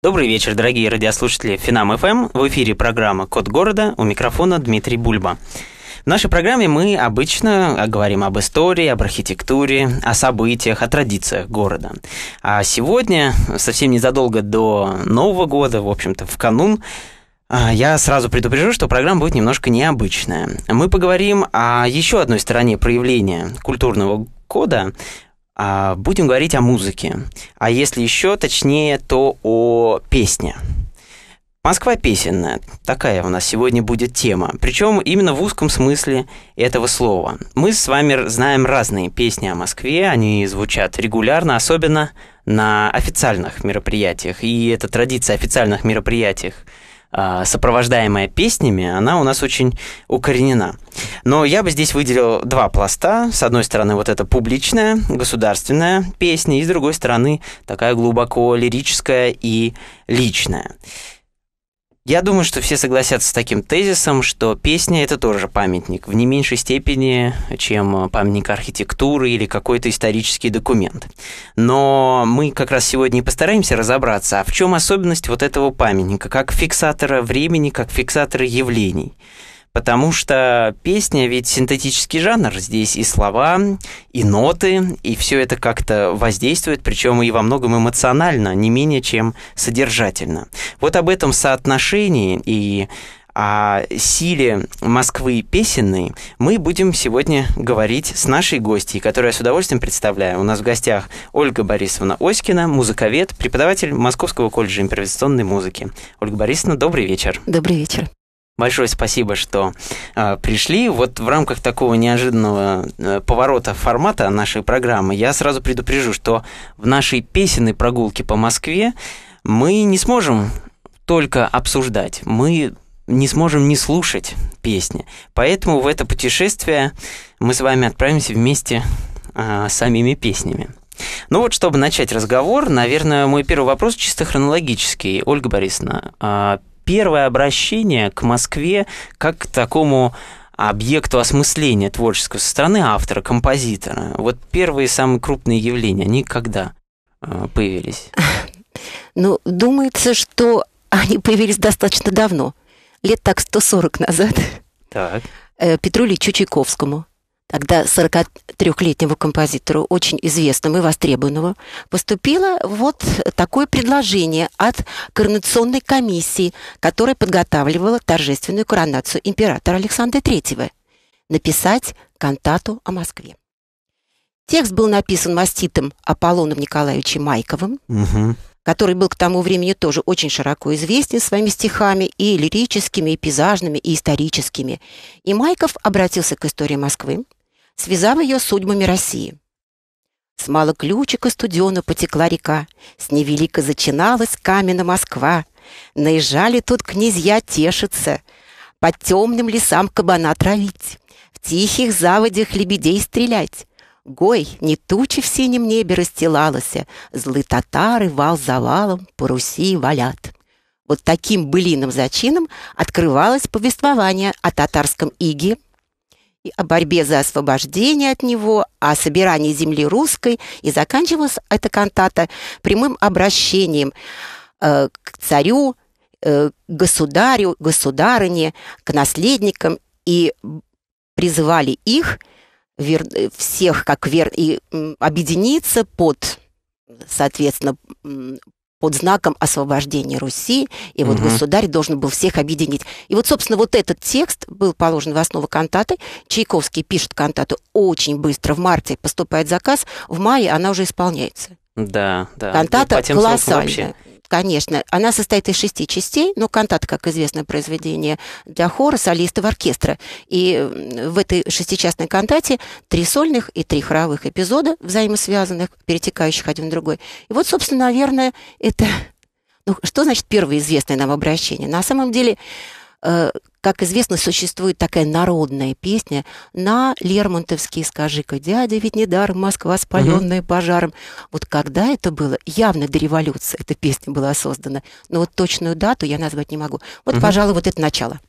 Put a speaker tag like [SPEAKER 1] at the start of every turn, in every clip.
[SPEAKER 1] Добрый вечер, дорогие радиослушатели Финам ФМ. Эм. В эфире программа «Код города». У микрофона Дмитрий Бульба. В нашей программе мы обычно говорим об истории, об архитектуре, о событиях, о традициях города. А сегодня, совсем незадолго до Нового года, в общем-то, в канун, а, я сразу предупрежу, что программа будет немножко необычная. Мы поговорим о еще одной стороне проявления культурного кода, а, будем говорить о музыке. А если еще точнее, то о песне. Москва песенная. Такая у нас сегодня будет тема. Причем именно в узком смысле этого слова. Мы с вами знаем разные песни о Москве. Они звучат регулярно, особенно на официальных мероприятиях. И это традиция официальных мероприятиях – а, сопровождаемая песнями, она у нас очень укоренена. Но я бы здесь выделил два пласта. С одной стороны, вот эта публичная, государственная песня, и с другой стороны, такая глубоко лирическая и личная. Я думаю, что все согласятся с таким тезисом, что песня это тоже памятник, в не меньшей степени, чем э, памятник архитектуры или какой-то исторический документ. Но мы как раз сегодня и постараемся разобраться, а в чем особенность вот этого памятника, как фиксатора времени, как фиксатора явлений потому что песня ведь синтетический жанр, здесь и слова, и ноты, и все это как-то воздействует, причем и во многом эмоционально, не менее чем содержательно. Вот об этом соотношении и о силе Москвы песенной мы будем сегодня говорить с нашей гостьей, которую я с удовольствием представляю. У нас в гостях Ольга Борисовна Оськина, музыковед, преподаватель Московского колледжа импровизационной музыки. Ольга Борисовна, добрый вечер.
[SPEAKER 2] Добрый вечер.
[SPEAKER 1] Большое спасибо, что э, пришли. Вот в рамках такого неожиданного э, поворота формата нашей программы я сразу предупрежу, что в нашей песенной прогулке по Москве мы не сможем только обсуждать, мы не сможем не слушать песни. Поэтому в это путешествие мы с вами отправимся вместе э, а, с самими песнями. Ну вот, чтобы начать разговор, наверное, мой первый вопрос чисто хронологический. Ольга Борисовна, а, первое обращение к Москве как к такому объекту осмысления творческого со стороны автора, композитора. Вот первые самые крупные явления, они когда э, появились?
[SPEAKER 2] Ну, думается, что они появились достаточно давно, лет так 140 назад. Так. Э, Петру Ильичу Чайковскому – тогда 43-летнего композитора, очень известного и востребованного, поступило вот такое предложение от коронационной комиссии, которая подготавливала торжественную коронацию императора Александра III, написать кантату о Москве. Текст был написан маститом Аполлоном Николаевичем Майковым, угу. который был к тому времени тоже очень широко известен своими стихами и лирическими, и пейзажными, и историческими. И Майков обратился к истории Москвы, связав ее с судьбами России. С малоключика студену потекла река, с невелико зачиналась камена Москва. Наезжали тут князья тешиться, под темным лесам кабана травить, в тихих заводях лебедей стрелять. Гой, не тучи в синем небе расстилалася, злы татары вал за валом по Руси валят. Вот таким былиным зачином открывалось повествование о татарском иге, и о борьбе за освобождение от него, о собирании земли русской, и заканчивалась эта кантата прямым обращением э, к царю, э, к государю, государыне, к наследникам, и призывали их вер, всех как вер, и, объединиться под, соответственно, под знаком освобождения Руси, и вот государь должен был всех объединить. И вот, собственно, вот этот текст был положен в основу кантаты. Чайковский пишет кантату очень быстро, в марте поступает заказ, в мае она уже исполняется.
[SPEAKER 1] Да, да. Кантата да, колоссальная. Вообще
[SPEAKER 2] конечно. Она состоит из шести частей, но кантат, как известно, произведение для хора, солистов, оркестра. И в этой шестичастной кантате три сольных и три хоровых эпизода, взаимосвязанных, перетекающих один в другой. И вот, собственно, наверное, это... Ну, что значит первое известное нам обращение? На самом деле, Э, как известно, существует такая народная песня на Лермонтовский «Скажи-ка, дядя, ведь не даром Москва, спаленная угу. пожаром». Вот когда это было? Явно до революции эта песня была создана. Но вот точную дату я назвать не могу. Вот, угу. пожалуй, вот это начало.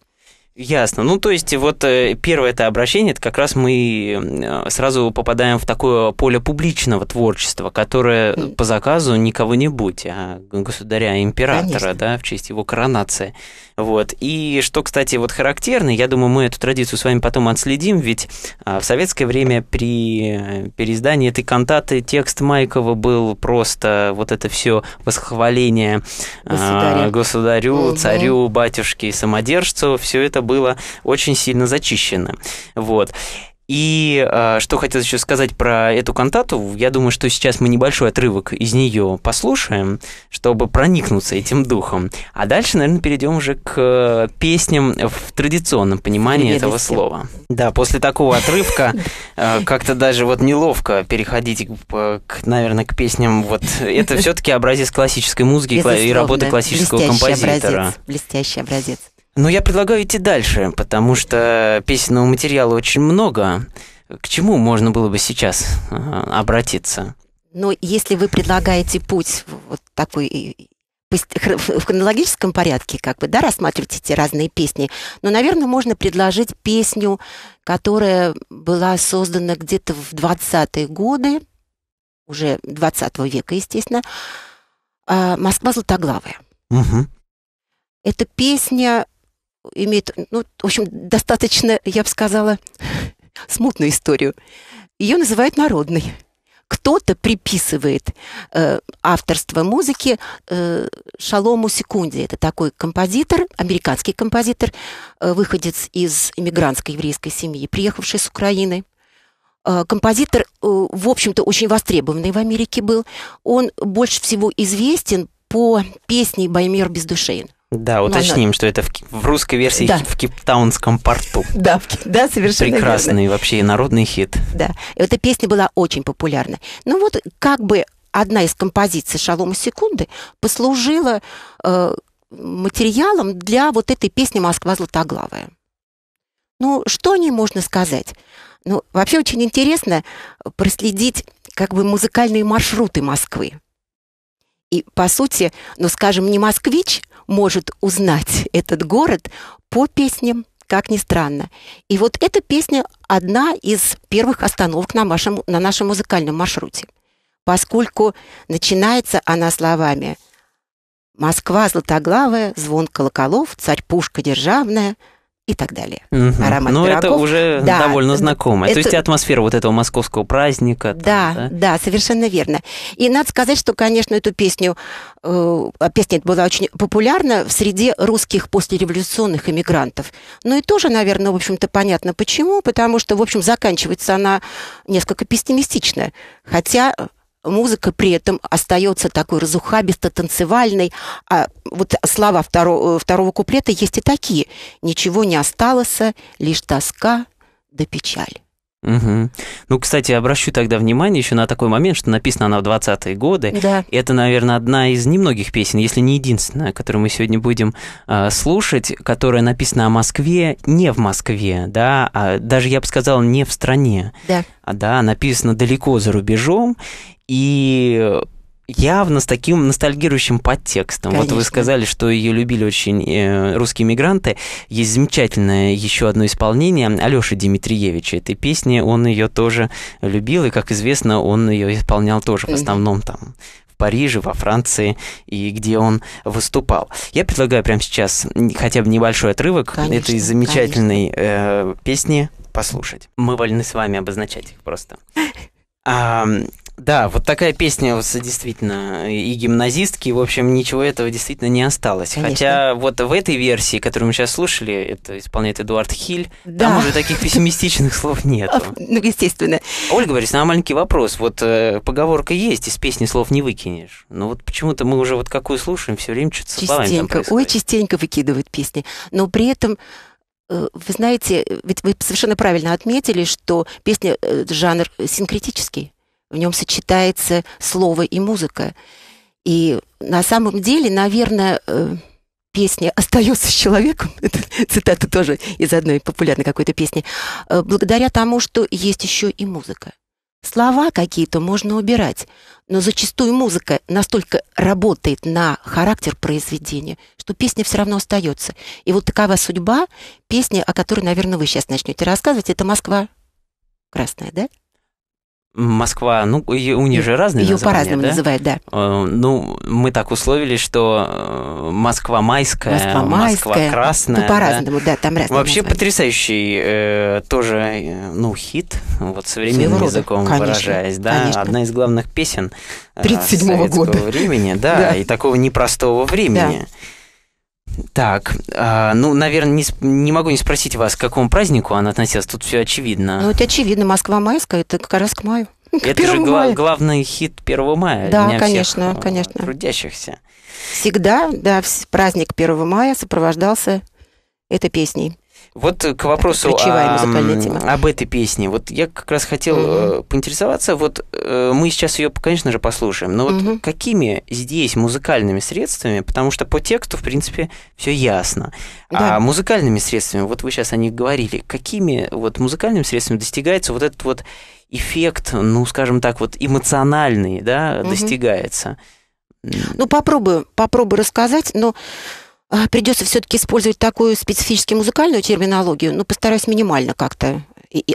[SPEAKER 1] Ясно. Ну, то есть, вот э, первое это обращение, это как раз мы э, сразу попадаем в такое поле публичного творчества, которое по заказу никого не будь, а государя-императора, да, в честь его коронации. Вот. И что, кстати, вот характерно, я думаю, мы эту традицию с вами потом отследим, ведь а, в советское время при э, переиздании этой кантаты текст Майкова был просто вот это все восхваление а, государя. государю, угу. царю, батюшке и самодержцу, все это было очень сильно зачищено. Вот. И э, что хотел еще сказать про эту кантату, я думаю, что сейчас мы небольшой отрывок из нее послушаем, чтобы проникнуться этим духом. А дальше, наверное, перейдем уже к э, песням в традиционном понимании этого слова. Да, после такого отрывка э, как-то даже вот неловко переходить, к, э, наверное, к песням. Вот это все-таки образец классической музыки и работы классического композитора. Образец,
[SPEAKER 2] блестящий образец.
[SPEAKER 1] Но ну, я предлагаю идти дальше, потому что песенного материала очень много. К чему можно было бы сейчас а, обратиться? Но
[SPEAKER 2] если вы предлагаете путь вот такой в хронологическом порядке, как бы, да, рассматривать эти разные песни, но, ну, наверное, можно предложить песню, которая была создана где-то в 20-е годы, уже 20 века, естественно, а, «Москва златоглавая». Угу. Это песня имеет, ну, в общем, достаточно, я бы сказала, смутную историю. Ее называют народной. Кто-то приписывает э, авторство музыки э, Шалому Секунде. Это такой композитор, американский композитор, э, выходец из иммигрантской еврейской семьи, приехавший с Украины э, композитор, э, в общем-то, очень востребованный в Америке был. Он больше всего известен по песне «Баймер без душей».
[SPEAKER 1] Да, уточним, она... что это в, в русской версии да. в Киптаунском порту.
[SPEAKER 2] Да, да, совершенно Прекрасный верно.
[SPEAKER 1] вообще народный хит.
[SPEAKER 2] Да, и эта песня была очень популярна. Ну вот как бы одна из композиций Шалома секунды» послужила э, материалом для вот этой песни «Москва златоглавая». Ну, что о ней можно сказать? Ну, вообще очень интересно проследить как бы музыкальные маршруты Москвы. И, по сути, ну, скажем, не москвич, может узнать этот город по песням, как ни странно. И вот эта песня одна из первых остановок на нашем, на нашем музыкальном маршруте, поскольку начинается она словами «Москва златоглавая, звон колоколов, царь-пушка державная, и так далее.
[SPEAKER 1] Угу. Аромат ну, пирогов. это уже да, довольно знакомое. Это... То есть атмосфера вот этого московского праздника. Да,
[SPEAKER 2] там, да, да, совершенно верно. И надо сказать, что, конечно, эту песню, э, а песня была очень популярна в среде русских послереволюционных иммигрантов. Ну и тоже, наверное, в общем-то, понятно почему, потому что, в общем, заканчивается она несколько пессимистично. Хотя музыка при этом остается такой разухабисто-танцевальной. А вот слова второго, э, второго куплета есть и такие. «Ничего не осталось, лишь тоска да печаль».
[SPEAKER 1] Угу. Ну, кстати, обращу тогда внимание еще на такой момент, что написана она в 20-е годы. Да. Это, наверное, одна из немногих песен, если не единственная, которую мы сегодня будем э, слушать, которая написана о Москве не в Москве, да, а даже, я бы сказал, не в стране. Да. А, да, написана далеко за рубежом. И явно с таким ностальгирующим подтекстом. Конечно. Вот вы сказали, что ее любили очень э, русские мигранты. Есть замечательное еще одно исполнение Алёши Дмитриевича этой песни. Он ее тоже любил, и, как известно, он ее исполнял тоже в основном там Париже, во Франции и где он выступал. Я предлагаю прямо сейчас хотя бы небольшой отрывок конечно, этой замечательной э, песни послушать. Мы вольны с вами обозначать их просто. А, да, вот такая песня вот действительно и гимназистки, в общем, ничего этого действительно не осталось. Конечно. Хотя вот в этой версии, которую мы сейчас слушали, это исполняет Эдуард Хиль, да. там уже таких пессимистичных слов нет.
[SPEAKER 2] Ну, естественно.
[SPEAKER 1] Ольга Борисовна, на маленький вопрос. Вот э, поговорка есть, из песни слов не выкинешь. Но вот почему-то мы уже вот какую слушаем, все время что-то Частенько, ой,
[SPEAKER 2] частенько выкидывают песни. Но при этом э, вы знаете, ведь вы совершенно правильно отметили, что песня э, жанр синкретический в нем сочетается слово и музыка. И на самом деле, наверное, э, песня «Остается с человеком», это цитата тоже из одной популярной какой-то песни, э, благодаря тому, что есть еще и музыка. Слова какие-то можно убирать, но зачастую музыка настолько работает на характер произведения, что песня все равно остается. И вот такова судьба песни, о которой, наверное, вы сейчас начнете рассказывать. Это «Москва красная», да?
[SPEAKER 1] Москва, ну, у нее же разные Ее по-разному да? называют, да. Э, ну, мы так условились, что э, Москва майская, Москва, майская, Москва ну, красная. Ну, по-разному,
[SPEAKER 2] да, да там разные Вообще
[SPEAKER 1] названия. потрясающий э, тоже, э, ну, хит, вот современным Своего языком конечно, выражаясь, да, конечно. одна из главных песен 37 -го года. времени, да, да, и такого непростого времени. Да. Так, э, ну, наверное, не, не могу не спросить вас, к какому празднику она относилась. Тут все очевидно. Ну,
[SPEAKER 2] это очевидно. Москва майская, это как раз к маю.
[SPEAKER 1] К это же мая. главный хит 1 мая. Да, дня конечно, всех, э, конечно. Трудящихся.
[SPEAKER 2] Всегда, да, праздник 1 мая сопровождался этой песней.
[SPEAKER 1] Вот к вопросу о, об этой песне. Вот я как раз хотел угу. поинтересоваться. Вот э, мы сейчас ее, конечно же, послушаем. Но вот угу. какими здесь музыкальными средствами? Потому что по тексту, в принципе, все ясно. А да. А музыкальными средствами, вот вы сейчас о них говорили, какими вот музыкальными средствами достигается вот этот вот эффект, ну, скажем так, вот эмоциональный, да, угу. достигается?
[SPEAKER 2] Ну, попробую, попробую рассказать, но а, Придется все-таки использовать такую специфически музыкальную терминологию, но постараюсь минимально как-то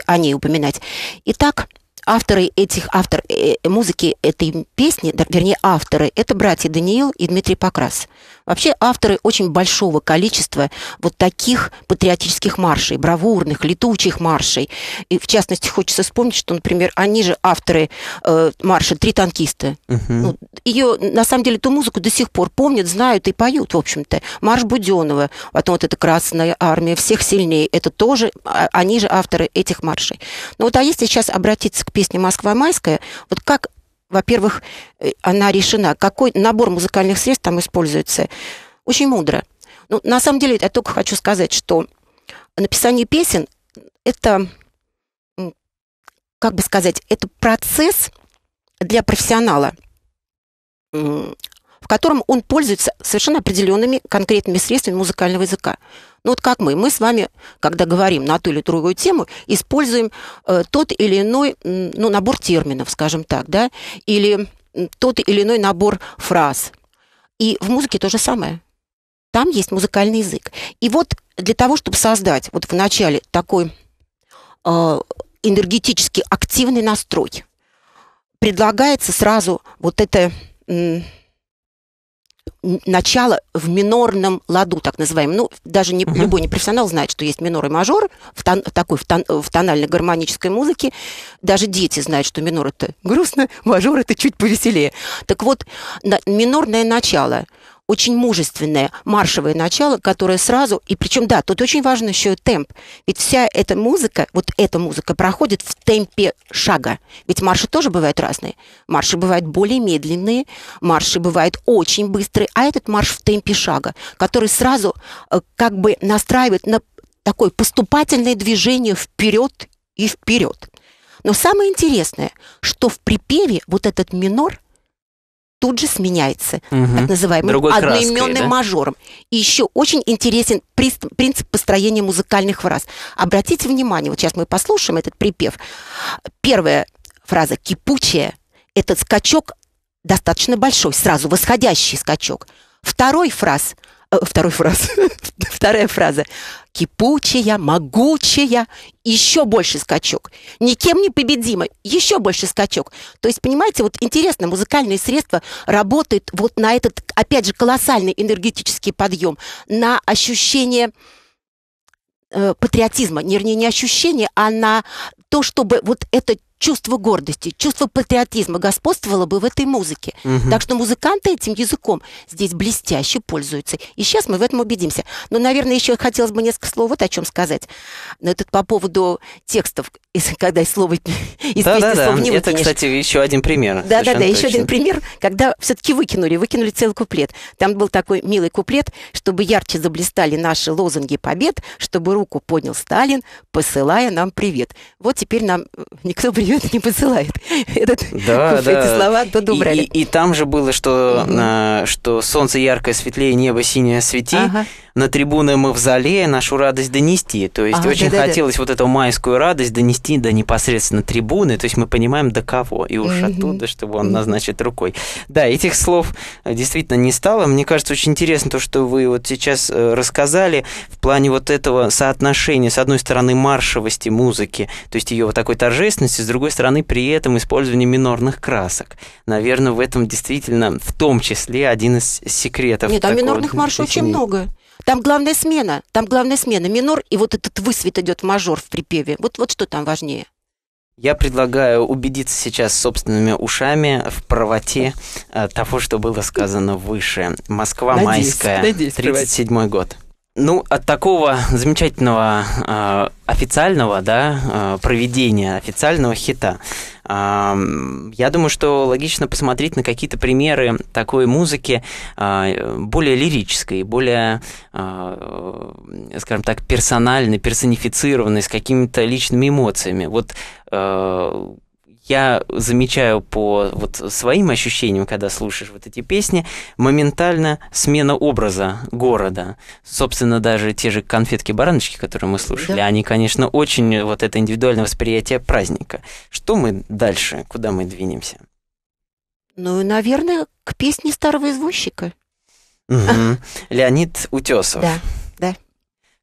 [SPEAKER 2] о ней упоминать. Итак, авторы этих автор э, музыки этой песни, вернее авторы, это братья Даниил и Дмитрий Покрас. Вообще авторы очень большого количества вот таких патриотических маршей, бравурных, летучих маршей. И в частности, хочется вспомнить, что, например, они же авторы э, марша «Три танкиста». Угу. Ну, ее, на самом деле, эту музыку до сих пор помнят, знают и поют, в общем-то. Марш Буденова, потом вот эта «Красная армия», «Всех сильнее». Это тоже, а, они же авторы этих маршей. Ну вот, а если сейчас обратиться к песне «Москва майская», вот как во-первых, э, она решена, какой набор музыкальных средств там используется, очень мудро. Ну, на самом деле, я только хочу сказать, что написание песен – это, как бы сказать, это процесс для профессионала в котором он пользуется совершенно определенными конкретными средствами музыкального языка. Ну вот как мы, мы с вами, когда говорим на ту или другую тему, используем э, тот или иной ну, набор терминов, скажем так, да, или тот или иной набор фраз. И в музыке то же самое. Там есть музыкальный язык. И вот для того, чтобы создать вот в начале такой э, энергетически активный настрой, предлагается сразу вот это... Э, начало в минорном ладу, так называемом. Ну, даже не, uh-huh. любой непрофессионал знает, что есть минор и мажор в тон, такой в, тон, в тонально-гармонической музыке. Даже дети знают, что минор это грустно, мажор это чуть повеселее. Так вот, на, минорное начало – очень мужественное маршевое начало, которое сразу, и причем, да, тут очень важен еще темп, ведь вся эта музыка, вот эта музыка проходит в темпе шага, ведь марши тоже бывают разные, марши бывают более медленные, марши бывают очень быстрые, а этот марш в темпе шага, который сразу э, как бы настраивает на такое поступательное движение вперед и вперед. Но самое интересное, что в припеве вот этот минор тут же сменяется угу. так называемым Другой одноименным краской, да? мажором. И еще очень интересен принцип построения музыкальных фраз. Обратите внимание, вот сейчас мы послушаем этот припев. Первая фраза «кипучая» – этот скачок достаточно большой, сразу восходящий скачок. Второй фраз – Э, второй фраз, вторая фраза. Кипучая, могучая, еще больше скачок. Никем не победима, еще больше скачок. То есть, понимаете, вот интересно, музыкальное средство работает вот на этот, опять же, колоссальный энергетический подъем, на ощущение э, патриотизма, вернее, не ощущение, а на то, чтобы вот это чувство гордости, чувство патриотизма господствовало бы в этой музыке. Угу. Так что музыканты этим языком здесь блестяще пользуются. И сейчас мы в этом убедимся. Но, наверное, еще хотелось бы несколько слов вот о чем сказать. Но этот по поводу текстов, когда из слова из да, песни да, слов да. не выкинешь. Это, кстати,
[SPEAKER 1] еще один пример. Да, да, да, еще один пример,
[SPEAKER 2] когда все-таки выкинули, выкинули целый куплет. Там был такой милый куплет, чтобы ярче заблистали наши лозунги побед, чтобы руку поднял Сталин, посылая нам привет. Вот теперь нам э, никто ее не посылает.
[SPEAKER 1] Этот, да, да. Эти слова оттуда убрали. И, и, и там же было, что, угу. а, что солнце яркое, светлее, небо синее свети, ага. на трибуны мы в зале нашу радость донести. То есть ага, очень да, да, хотелось да. вот эту майскую радость донести до непосредственно трибуны. То есть мы понимаем, до кого. И уж угу. оттуда, чтобы он назначит рукой. Да, этих слов э, действительно не стало. Мне кажется, очень интересно то, что вы вот сейчас э, рассказали в плане вот этого соотношения, с одной стороны, маршевости музыки, то есть ее вот такой торжественности, с другой стороны, при этом использование минорных красок. Наверное, в этом действительно в том числе один из секретов. Нет, там минорных маршей очень много.
[SPEAKER 2] Там главная смена, там главная смена минор, и вот этот высвет идет в мажор в припеве. Вот, вот что там важнее.
[SPEAKER 1] Я предлагаю убедиться сейчас собственными ушами в правоте э, того, что было сказано выше. Москва надеюсь, майская, 37 год. Ну, от такого замечательного э, официального, да, э, проведения официального хита, э, я думаю, что логично посмотреть на какие-то примеры такой музыки э, более лирической, более, э, скажем так, персональной, персонифицированной, с какими-то личными эмоциями. Вот э, я замечаю по вот своим ощущениям, когда слушаешь вот эти песни, моментально смена образа города. Собственно, даже те же конфетки-бараночки, которые мы слушали, да. они, конечно, очень вот это индивидуальное восприятие праздника. Что мы дальше, куда мы двинемся?
[SPEAKER 2] Ну, наверное, к песне старого извозчика.
[SPEAKER 1] Угу. Леонид Утесов. Да.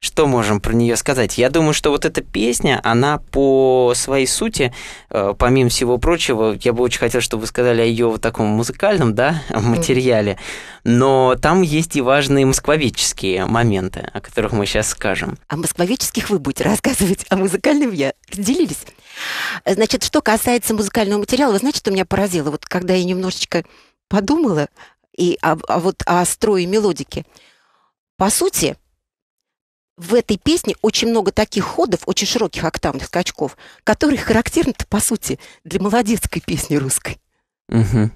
[SPEAKER 1] Что можем про нее сказать? Я думаю, что вот эта песня, она по своей сути, э, помимо всего прочего, я бы очень хотел, чтобы вы сказали о ее вот таком музыкальном, да, материале, но там есть и важные москвовические моменты, о которых мы сейчас скажем.
[SPEAKER 2] О москвовических вы будете рассказывать, о музыкальном я разделились. Значит, что касается музыкального материала, вы знаете, что меня поразило? Вот когда я немножечко подумала и а, а вот о строе мелодики, по сути, в этой песне очень много таких ходов, очень широких октавных скачков, которые характерны, по сути, для молодецкой песни русской. Угу.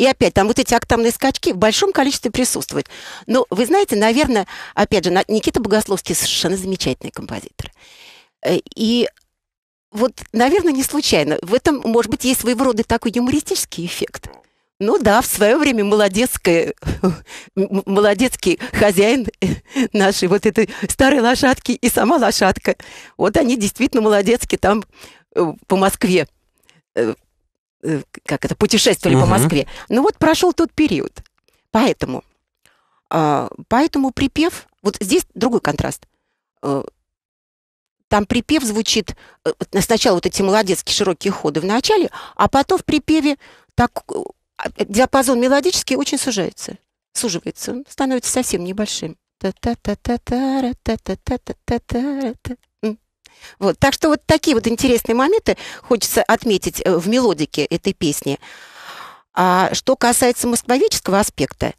[SPEAKER 2] И опять там вот эти октавные скачки в большом количестве присутствуют. Но вы знаете, наверное, опять же, Никита Богословский совершенно замечательный композитор. И вот, наверное, не случайно. В этом, может быть, есть своего рода такой юмористический эффект – ну да, в свое время молодецкая, молодецкий хозяин нашей вот этой старой лошадки и сама лошадка. Вот они действительно молодецки там э, по Москве, э, э, как это, путешествовали угу. по Москве. Ну вот прошел тот период. Поэтому, а, поэтому припев, вот здесь другой контраст. Там припев звучит сначала вот эти молодецкие широкие ходы в начале, а потом в припеве так диапазон мелодический очень сужается, суживается, он становится совсем небольшим. Вот. Так что вот такие вот интересные моменты хочется отметить э, в мелодике этой песни. А что касается москвовического аспекта,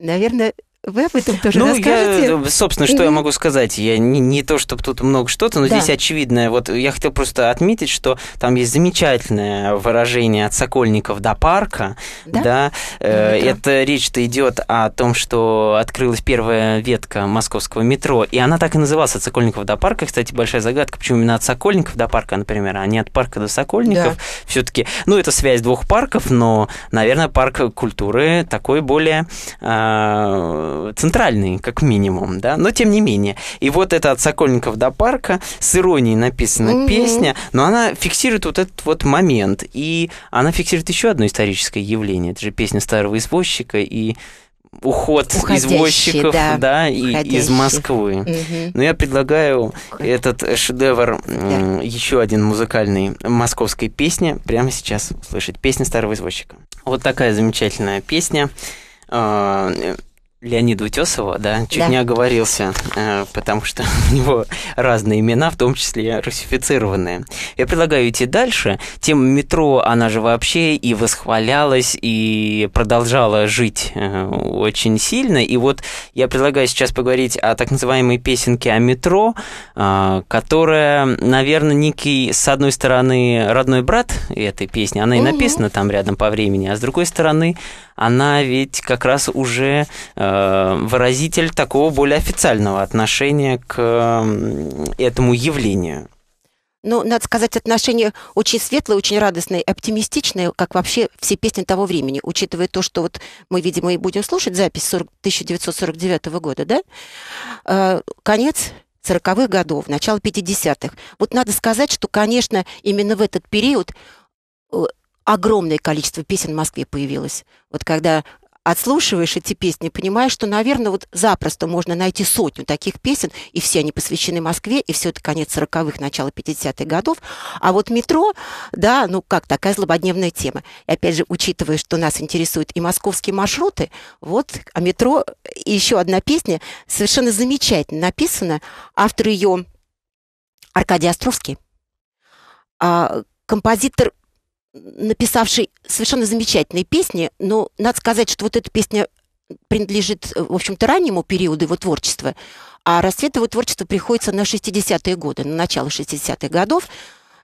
[SPEAKER 2] наверное, вы об этом тоже ну, расскажете? Я, э, собственно, что mm я
[SPEAKER 1] могу сказать? Я не, не то, чтобы тут много что-то, но да. здесь очевидное. Вот я хотел просто отметить, что там есть замечательное выражение от Сокольников до парка. Да. да? Э, ну, это речь-то идет о том, что открылась первая ветка московского метро, и она так и называлась от Сокольников до парка. Кстати, большая загадка, почему именно от Сокольников до парка, например, а не от парка до Сокольников. Да. Все-таки, ну, это связь двух парков, но, наверное, парк культуры такой более... А, центральный, как минимум, да, но тем не менее. И вот это от Сокольников до парка с иронией написана mm-hmm. песня, но она фиксирует вот этот вот момент, и она фиксирует еще одно историческое явление. Это же песня старого извозчика и уход Уходящий, извозчиков да, да и из Москвы. Угу. Но я предлагаю этот шедевр да. еще один музыкальный московской песни прямо сейчас услышать. Песня старого извозчика. Вот такая замечательная песня. А, Леонида Утесова, да, чуть да. не оговорился, э, потому что у него разные имена, в том числе русифицированные. Я предлагаю идти дальше. тем метро, она же вообще и восхвалялась, и продолжала жить э, очень сильно. И вот я предлагаю сейчас поговорить о так называемой песенке о метро, э, которая, наверное, некий, с одной стороны, родной брат этой песни, она и написана там рядом по времени, а с другой стороны, она ведь как раз уже э, выразитель такого более официального отношения к э, этому явлению.
[SPEAKER 2] Ну, надо сказать, отношение очень светлое, очень радостное оптимистичное, как вообще все песни того времени, учитывая то, что вот мы, видимо, и будем слушать запись 40, 1949 года, да? Э, конец 40-х годов, начало 50-х. Вот надо сказать, что, конечно, именно в этот период э, огромное количество песен в Москве появилось. Вот когда отслушиваешь эти песни, понимаешь, что, наверное, вот запросто можно найти сотню таких песен, и все они посвящены Москве, и все это конец 40-х, начало 50-х годов. А вот метро, да, ну как, такая злободневная тема. И опять же, учитывая, что нас интересуют и московские маршруты, вот о а метро и еще одна песня совершенно замечательно написана. Автор ее Аркадий Островский. А, композитор написавший совершенно замечательные песни, но надо сказать, что вот эта песня принадлежит, э, в общем-то, раннему периоду его творчества, а расцвет его творчества приходится на 60-е годы, на начало 60-х годов.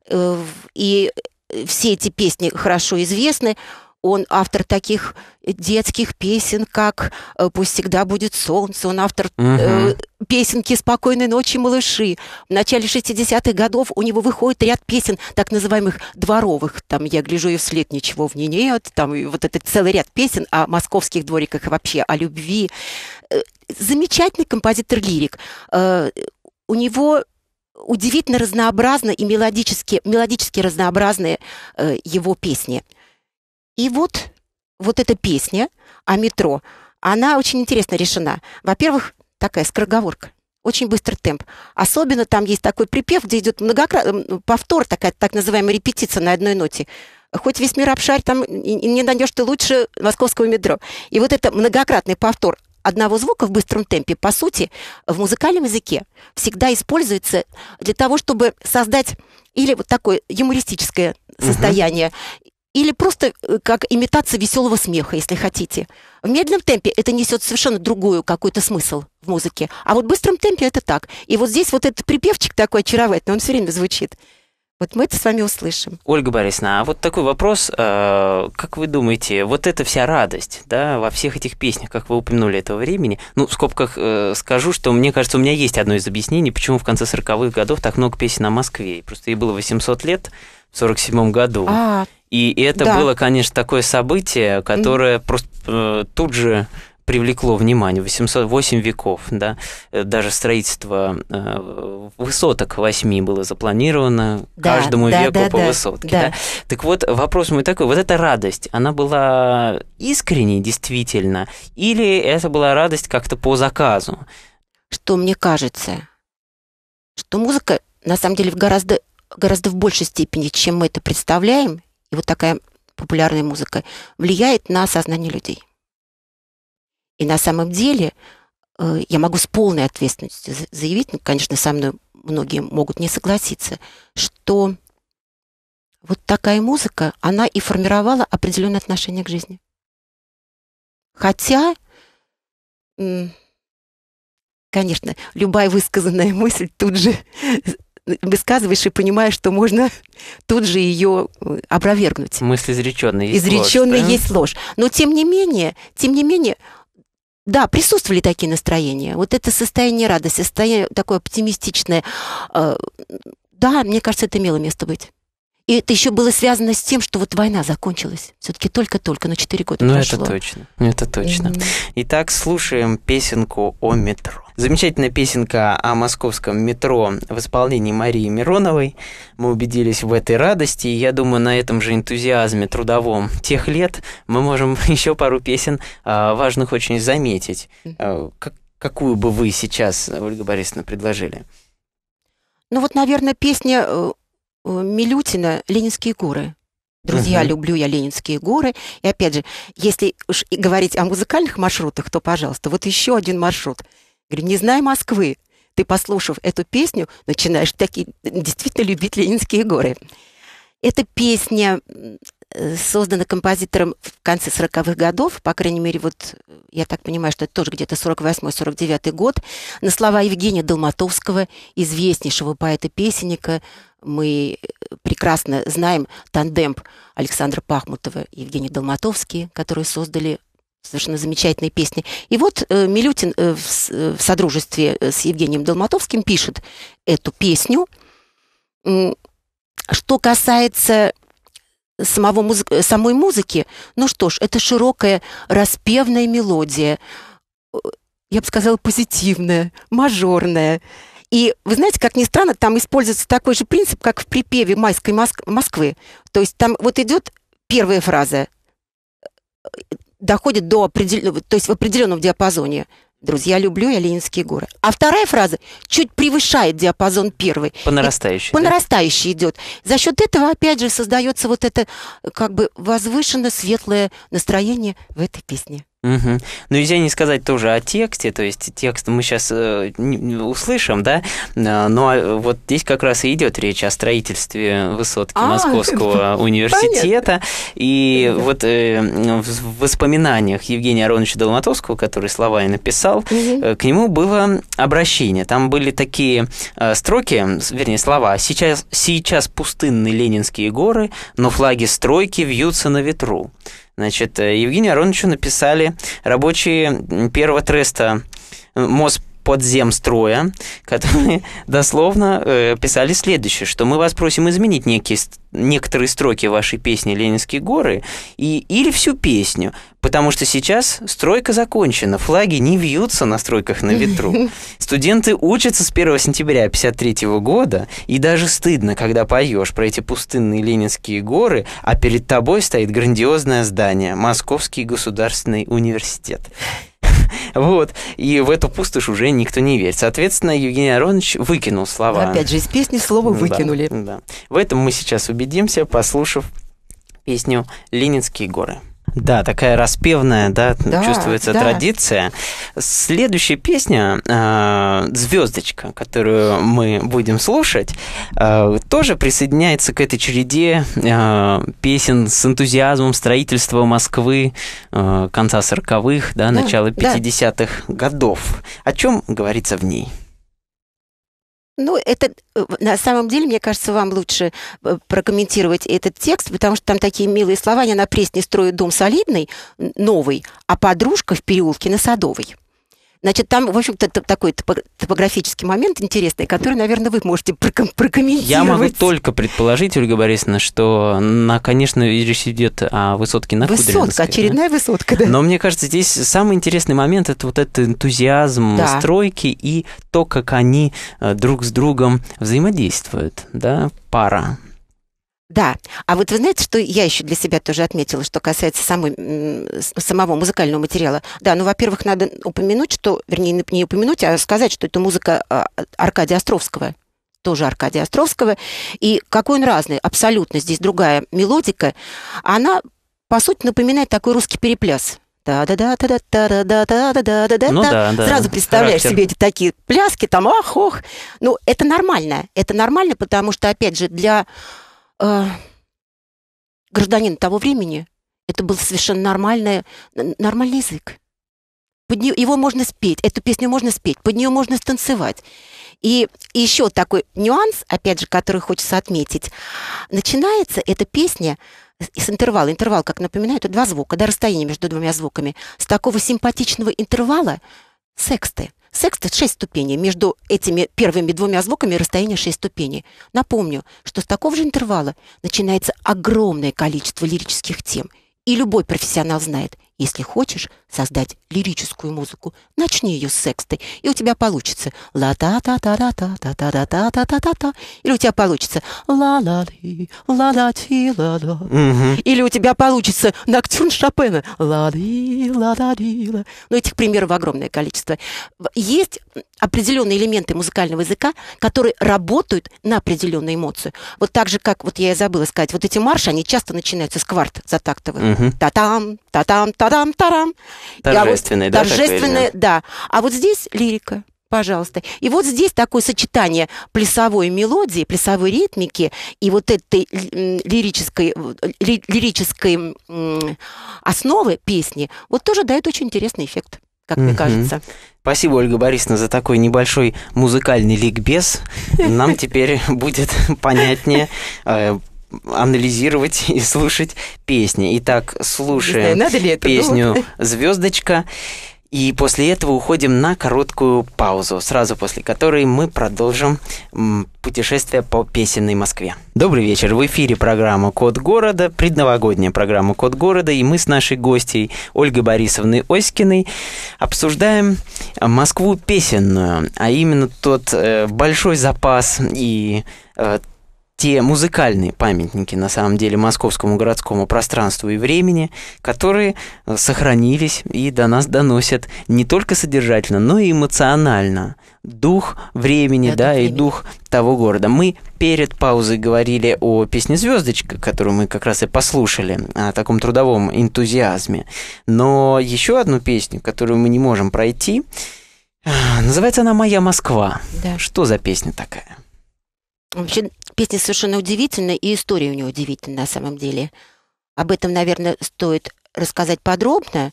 [SPEAKER 2] Э, и э, все эти песни хорошо известны. Он автор таких детских песен, как э, «Пусть всегда будет солнце», он автор угу. э, песенки «Спокойной ночи, малыши». В начале 60-х годов у него выходит ряд песен, так называемых дворовых. Там «Я гляжу и вслед ничего в ней нет», там вот этот целый ряд песен о московских двориках и вообще о любви. Э, замечательный композитор-лирик. Э, у него удивительно разнообразно и мелодически, мелодически разнообразные э, его песни – и вот, вот эта песня о метро, она очень интересно решена. Во-первых, такая скороговорка очень быстрый темп. Особенно там есть такой припев, где идет многократный ну, повтор, такая так называемая репетиция на одной ноте. Хоть весь мир обшарь, там и не найдешь ты лучше московского метро. И вот это многократный повтор одного звука в быстром темпе, по сути, в музыкальном языке всегда используется для того, чтобы создать или вот такое юмористическое состояние, угу или просто э, как имитация веселого смеха, если хотите. В медленном темпе это несет совершенно другую какой-то смысл в музыке. А вот в быстром темпе это так. И вот здесь вот этот припевчик такой очаровательный, он все время звучит. Вот мы это с вами услышим.
[SPEAKER 1] Ольга Борисовна, а вот такой вопрос, э, как вы думаете, вот эта вся радость, да, во всех этих песнях, как вы упомянули этого времени, ну, в скобках э, скажу, что мне кажется, у меня есть одно из объяснений, почему в конце 40-х годов так много песен о Москве, просто ей было 800 лет, в 47 году. А, и это да. было, конечно, такое событие, которое mm. просто э, тут же привлекло внимание. 808 веков, да, э, даже строительство э, высоток восьми было запланировано да, каждому да, веку да, по да, высотке. Да. Да. Так вот, вопрос мой такой, вот эта радость, она была искренней действительно, или это была радость как-то по заказу? Что мне кажется,
[SPEAKER 2] что музыка на самом деле в гораздо, гораздо в большей степени, чем мы это представляем, и вот такая популярная музыка, влияет на сознание людей. И на самом деле э, я могу с полной ответственностью заявить, ну, конечно, со мной многие могут не согласиться, что вот такая музыка, она и формировала определенное отношение к жизни. Хотя, конечно, любая высказанная мысль тут же высказываешь и понимаешь, что можно тут же ее э, опровергнуть.
[SPEAKER 1] Мысль изреченная есть изреченная ложь. Да? есть
[SPEAKER 2] ложь. Но тем не менее, тем не менее, да, присутствовали такие настроения. Вот это состояние радости, состояние такое оптимистичное. Э, да, мне кажется, это имело место быть. И это еще было связано с тем, что вот война закончилась. Все-таки только-только, но 4 года ну, прошло. Ну, это
[SPEAKER 1] точно. Это точно. Mm-hmm. Итак, слушаем песенку о метро. Замечательная песенка о московском метро в исполнении Марии Мироновой. Мы убедились в этой радости, и я думаю, на этом же энтузиазме трудовом тех лет мы можем еще пару песен а, важных очень заметить. А, какую бы вы сейчас, Ольга Борисовна, предложили?
[SPEAKER 2] Ну вот, наверное, песня э, Э, Милютина «Ленинские горы». Друзья, угу. люблю я Ленинские горы. И опять же, если уж говорить о музыкальных маршрутах, то, пожалуйста, вот еще один маршрут. Говорю, не знай Москвы. Ты, послушав эту песню, начинаешь таки, действительно любить Ленинские горы. Эта песня э, создана композитором в конце 40-х годов, по крайней мере, вот э, я так понимаю, что это тоже где-то 48-49 год, на слова Евгения Долматовского, известнейшего поэта-песенника, мы э, прекрасно знаем тандем Александра Пахмутова и Евгения Долматовский, которые создали совершенно замечательные песни. И вот э, Милютин э, в, э, в содружестве э, с Евгением Долматовским пишет эту песню. Что касается самого музы самой музыки, ну что ж, это широкая распевная мелодия, я бы сказала, позитивная, мажорная. И вы знаете, как ни странно, там используется такой же принцип, как в припеве «Майской Москвы». То есть там вот идет первая фраза, э, доходит до определенного, то есть в определенном диапазоне. Друзья, люблю я Ленинские горы. А вторая фраза чуть превышает диапазон первой. По нарастающей. По да? идет. За счет этого, опять же, создается вот это э, как бы возвышенно светлое настроение в этой песне.
[SPEAKER 1] Угу. Ну, нельзя не сказать тоже о тексте, то есть текст мы сейчас э, услышим, да, э, но э, вот здесь как раз и идет речь о строительстве высотки а, Московского университета. Понятно. И да. вот э, в воспоминаниях Евгения Ароновича Долматовского, который слова и написал, угу. к нему было обращение. Там были такие э, строки, вернее, слова. Сейчас, сейчас пустынны ленинские горы, но флаги стройки вьются на ветру. Значит, э, Евгению Ароновичу написали рабочие первого треста э, МОЗ подземстроя, которые дословно э, писали следующее, что мы вас просим изменить некие, некоторые строки вашей песни «Ленинские горы» и, или всю песню, потому что сейчас стройка закончена, флаги не вьются на стройках на ветру. Студенты учатся с 1 сентября 1953 года, и даже стыдно, когда поешь про эти пустынные Ленинские горы, а перед тобой стоит грандиозное здание – Московский государственный университет. Вот. И в эту пустошь уже никто не верит. Соответственно, Евгений Аронович выкинул слова. Опять же, из песни слово выкинули. Да, да. В этом мы сейчас убедимся, послушав песню «Ленинские горы». Да, такая распевная, да, да чувствуется да. традиция. Следующая песня а, «Звездочка», которую мы будем слушать, а, тоже присоединяется к этой череде а, песен с энтузиазмом строительства Москвы конца 40-х, да, да начала 50-х да. годов. О чем говорится в ней?
[SPEAKER 2] Ну, это э, на самом деле, мне кажется, вам лучше э, прокомментировать этот текст, потому что там такие милые слова, "Я на пресне строю дом солидный, новый, а подружка в переулке на Садовой. Значит, там, в общем-то, такой топографический момент интересный, который, наверное, вы можете проком- прокомментировать. Я могу
[SPEAKER 1] только предположить, Ольга Борисовна, что, на, конечно, речь идет о высотке на Высотка, очередная
[SPEAKER 2] да? высотка, да. Но
[SPEAKER 1] мне кажется, здесь самый интересный момент – это вот этот энтузиазм да. стройки и то, как они э, друг с другом взаимодействуют, да, пара.
[SPEAKER 2] Да. А вот вы знаете, что я еще для себя тоже отметила, что касается самой, самого музыкального материала? Да, ну, во-первых, надо упомянуть, что, вернее, не упомянуть, а сказать, что это музыка а, Аркадия Островского тоже Аркадия Островского. И какой он разный, абсолютно здесь другая мелодика. Она, по сути, напоминает такой русский перепляс. да да да да да да да да да да да да да Сразу представляешь себе эти такие пляски, там ах-ох. Ну, это нормально. Это нормально, потому что, опять же, для э, гражданин того времени это был совершенно нормальный, нормальный язык. Под нее, его можно спеть, эту песню можно спеть, под нее можно станцевать. И, еще такой нюанс, опять же, который хочется отметить. Начинается эта песня с интервала. Интервал, как напоминаю, это два звука, да, расстояние между двумя звуками. С такого симпатичного интервала, сексты. Секстет шесть ступеней. Между этими первыми двумя звуками расстояние шесть ступеней. Напомню, что с такого же интервала начинается огромное количество лирических тем. И любой профессионал знает, если хочешь, создать лирическую музыку. Начни ее с сексты, и у тебя получится ла-та-та-та-та-та-та-та-та-та-та-та-та. Или у тебя получится ла-ла-ли, ла-ла-ти-ла-ла. Или у тебя получится ноктюрн Шопена. Ла-ли, ла-ла-ли, ла. но ну, этих примеров огромное количество. Есть определенные элементы музыкального языка, которые работают на определенную эмоцию. Вот так же, как, вот я и забыла сказать, вот эти марши, они часто начинаются с кварт затактовых. Та-там, та-там, та-там, та-там. Торжественное, вот, да? Торжественное, да. А вот здесь лирика пожалуйста. И вот здесь такое сочетание плясовой мелодии, плясовой ритмики и вот этой лирической, лирической основы песни, вот тоже дает очень интересный эффект, как мне кажется.
[SPEAKER 1] Спасибо, Ольга Борисовна, за такой небольшой музыкальный ликбез. Нам теперь будет понятнее э, анализировать и слушать песни. Итак, слушаем Не знаю, песню ну... Звездочка. И после этого уходим на короткую паузу, сразу после которой мы продолжим путешествие по песенной Москве. Добрый вечер. В эфире программа «Код города», предновогодняя программа «Код города», и мы с нашей гостьей Ольгой Борисовной Оськиной обсуждаем Москву песенную, а именно тот э, большой запас и э, те музыкальные памятники, на самом деле, московскому городскому пространству и времени, которые э, сохранились и до нас доносят не только содержательно, но и эмоционально дух времени, Это да, времени. и дух того города. Мы перед паузой говорили о песне «Звездочка», которую мы как раз и послушали, о таком трудовом энтузиазме. Но еще одну песню, которую мы не можем пройти, э, называется она «Моя Москва». Да. Что за песня такая?
[SPEAKER 2] Вообще, песня совершенно удивительная, и история у нее удивительная на самом деле. Об этом, наверное, стоит рассказать подробно. Вот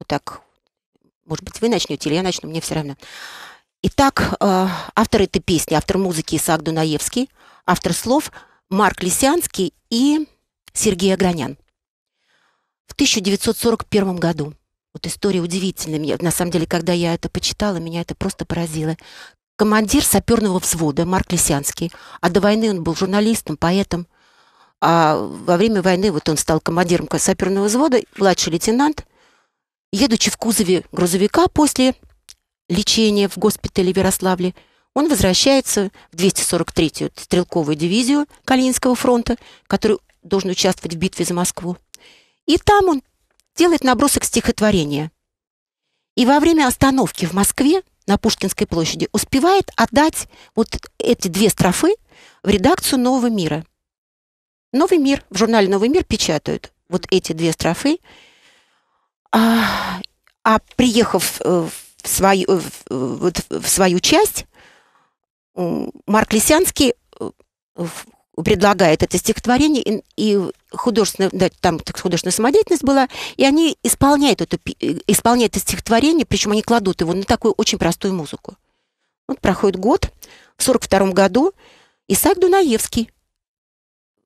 [SPEAKER 2] ну так, может быть, вы начнете, или я начну, мне все равно. Итак, э, автор этой песни, автор музыки Исаак Дунаевский, автор слов Марк Лисянский и Сергей Огранян. В 1941 году. Вот история удивительная. на самом деле, когда я это почитала, меня это просто поразило. Командир саперного взвода Марк Лисянский, а до войны он был журналистом, поэтом, а во время войны вот он стал командиром саперного взвода, младший лейтенант, едучи в кузове грузовика после лечения в госпитале в Ярославле, он возвращается в 243-ю стрелковую дивизию Калининского фронта, который должен участвовать в битве за Москву. И там он делает набросок стихотворения. И во время остановки в Москве на Пушкинской площади, успевает отдать вот эти две строфы в редакцию «Нового мира». «Новый мир», в журнале «Новый мир» печатают вот эти две строфы. А, а приехав э, в свою, э, в, э, в свою часть, Марк Лисянский предлагает это стихотворение, и, и художественная, да, там так, художественная самодеятельность была, и они исполняют, это э, исполняют это стихотворение, причем они кладут его на такую очень простую музыку. Вот проходит год, в 1942 году Исаак Дунаевский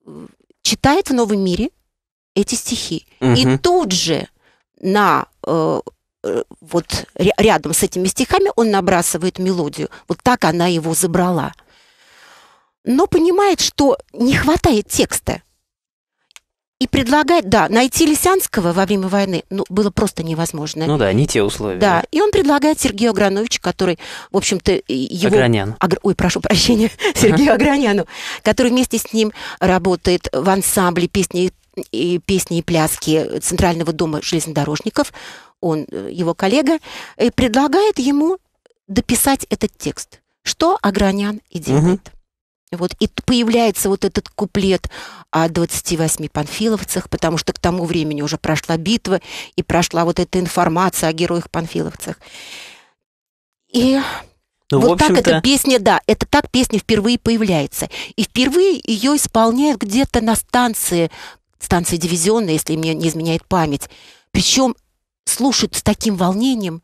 [SPEAKER 2] э, читает в «Новом мире» эти стихи. Угу. И тут же на э, э вот рядом с этими стихами он набрасывает мелодию. Вот так она его забрала но понимает, что не хватает текста. И предлагает, да, найти Лисянского во время войны ну, было просто невозможно. Ну да,
[SPEAKER 1] не те условия. Да,
[SPEAKER 2] и он предлагает Сергею Аграновичу, который, в общем-то, его... Агранян. Агр... Ой, прошу прощения, Сергею Аграняну, который вместе с ним работает в ансамбле песни и, песни и пляски Центрального дома железнодорожников, он э, его коллега, и предлагает ему дописать этот текст, что Агранян и делает. Угу. Вот, и появляется вот этот куплет о 28 панфиловцах, потому что к тому времени уже прошла битва и прошла вот эта информация о героях-панфиловцах. И
[SPEAKER 1] ну, вот так эта песня,
[SPEAKER 2] да, это так песня впервые появляется. И впервые ее исполняют где-то на станции, станции дивизионной, если мне не изменяет память. Причем слушают с таким волнением,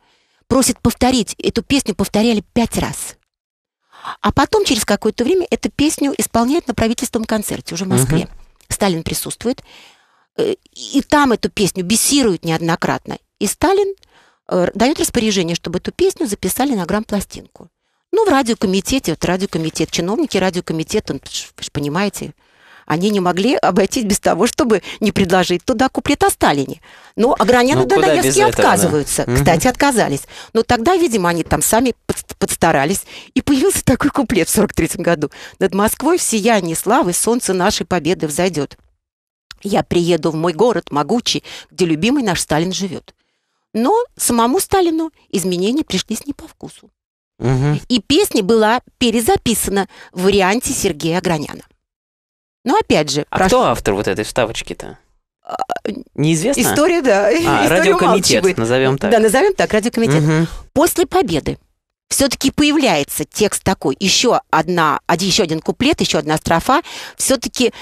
[SPEAKER 2] просят повторить. Эту песню повторяли пять раз. А потом, через какое-то время, эту песню исполняют на правительственном концерте уже в Москве. Угу. Сталин присутствует. Э, и там эту песню бесируют неоднократно. И Сталин э, дает распоряжение, чтобы эту песню записали на грампластинку. Ну, в радиокомитете, вот радиокомитет, чиновники радиокомитета, ну, вы же понимаете, они не могли обойтись без того, чтобы не предложить туда куплет о Сталине. Но Аграняну ну, Данаевские отказываются. Этого, да? Кстати, отказались. Но тогда, видимо, они там сами подстарались. И появился такой куплет в 43 году. «Над Москвой в сиянии славы солнце нашей победы взойдет. Я приеду в мой город могучий, где любимый наш Сталин живет». Но самому Сталину изменения пришлись не по вкусу. Угу. И песня была перезаписана в варианте Сергея Ограняна. Но ну, опять же...
[SPEAKER 1] А прошу... кто автор вот этой вставочки-то? А, Неизвестно? История,
[SPEAKER 2] да. А, История радиокомитет, назовем так. Да, назовем так, радиокомитет. Угу. После победы все-таки появляется текст такой, еще, одна, еще один куплет, еще одна строфа, все-таки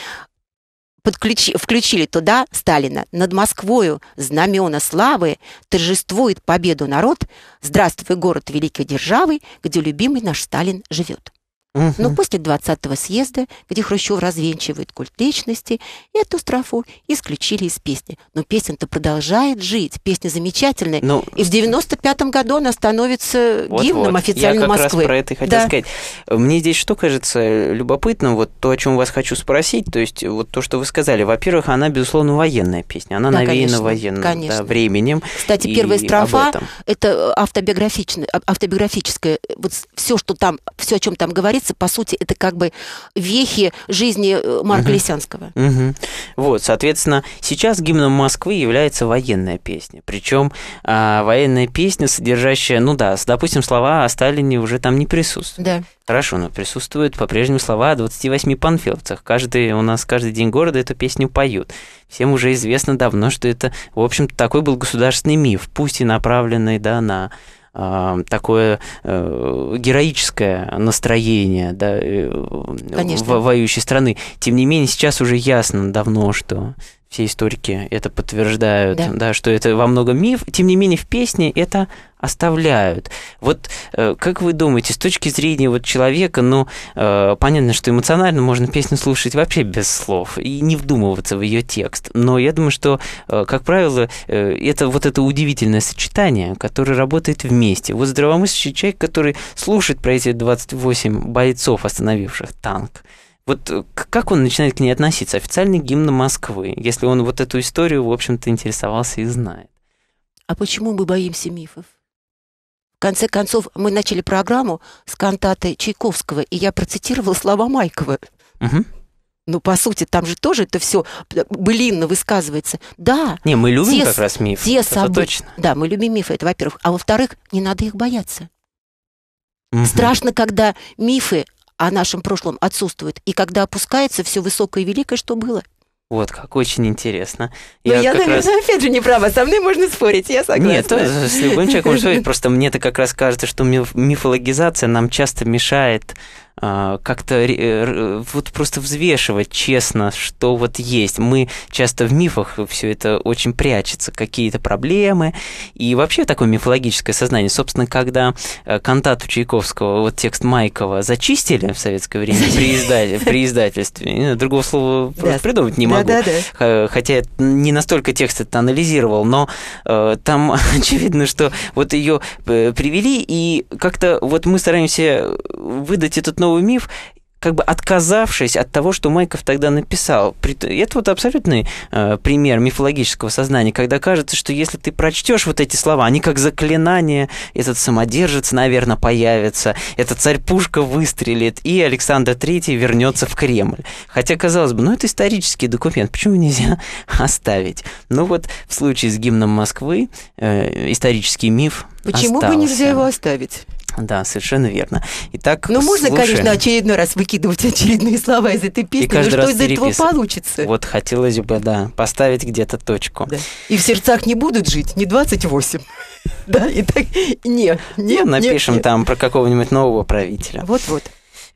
[SPEAKER 2] подключи, включили туда Сталина. Над Москвою знамена славы торжествует победу народ. Здравствуй, город великой державы, где любимый наш Сталин живет. Угу. Но после 20-го съезда, где Хрущев развенчивает культ личности, эту строфу исключили из песни. Но песня-то продолжает жить, песня замечательная. Ну, и в 95-м году она становится
[SPEAKER 1] вот, гимном вот. официально Я как Москвы. раз про это и хотел да. сказать. Мне здесь что кажется любопытным, вот то, о чем вас хочу спросить, то есть вот то, что вы сказали. Во-первых, она, безусловно, военная песня, она да, навеяна военным конечно. Да, временем. Кстати, первая строфа –
[SPEAKER 2] это автобиографичная, а, автобиографическая. Вот все, что там, все, о чем там говорится, получается, по сути, это как бы вехи жизни э, Марка угу. Лисянского.
[SPEAKER 1] Угу. Вот, соответственно, сейчас гимном Москвы является военная песня. Причем э, а, военная песня, содержащая, ну да, допустим, слова о Сталине уже там не присутствуют. Да. Хорошо, но присутствуют по-прежнему слова о 28 панфиловцах. Каждый, у нас каждый день города эту песню поют. Всем уже известно давно, что это, в общем-то, такой был государственный миф, пусть и направленный, да, на такое э, героическое настроение да, э, Конечно. воюющей страны. Тем не менее, сейчас уже ясно давно, что все историки это подтверждают, да. Да, что это во многом миф. Тем не менее, в песне это оставляют. Вот э, как вы думаете, с точки зрения вот человека, ну, э, понятно, что эмоционально можно песню слушать вообще без слов и не вдумываться в ее текст. Но я думаю, что, э, как правило, это вот это удивительное сочетание, которое работает вместе. Вот здравомыслящий человек, который слушает про эти 28 бойцов, остановивших танк, вот э, как он начинает к ней относиться? Официальный гимн Москвы, если он вот эту историю, в общем-то, интересовался и знает.
[SPEAKER 2] А почему мы боимся мифов? В конце концов, мы начали программу с кантаты Чайковского, и я процитировала слова Майкова. Угу. Ну, по сути, там же тоже это все былинно высказывается. Да. Не, мы любим те, как раз мифы. Те это точно. Да, мы любим мифы, это во-первых. А во-вторых, не надо их бояться. Угу. Страшно, когда мифы о нашем прошлом отсутствует, и когда опускается все высокое и великое, что было.
[SPEAKER 1] Вот как, очень интересно. Ну, я, я наверное, раз...
[SPEAKER 2] опять же не права, со мной можно спорить, я согласна. Нет, то, с любым человеком можно спорить,
[SPEAKER 1] просто мне это как раз кажется, что мифологизация нам часто мешает а, как-то э, вот просто взвешивать честно, что вот есть. Мы часто в мифах все это очень прячется, какие-то проблемы. И вообще такое мифологическое сознание. Собственно, когда э, кантат у Чайковского, вот текст Майкова зачистили в советское время при, издатель, при издательстве, другого слова просто да. придумать не могу. Да, да, да. Хотя не настолько текст это анализировал, но э, там очевидно, что вот ее привели, и как-то вот мы стараемся выдать этот новый новый миф, как бы отказавшись от того, что Майков тогда написал. Это вот абсолютный э, пример мифологического сознания, когда кажется, что если ты прочтешь вот эти слова, они как заклинание, этот самодержец, наверное, появится, этот царь Пушка выстрелит, и Александр Третий вернется в Кремль. Хотя, казалось бы, ну это исторический документ, почему нельзя оставить? Ну вот в случае с гимном Москвы э, исторический миф Почему остался. бы нельзя его
[SPEAKER 2] оставить?
[SPEAKER 1] да, совершенно верно. Итак, ну, можно, конечно,
[SPEAKER 2] очередной раз выкидывать очередные слова из этой песни, но что из этого получится?
[SPEAKER 1] Вот хотелось бы, да, поставить где-то точку. Да.
[SPEAKER 2] И в сердцах не будут жить, не 28. Да, и так, нет, ну, нет, ну, напишем
[SPEAKER 1] там про какого-нибудь нового правителя. Вот-вот.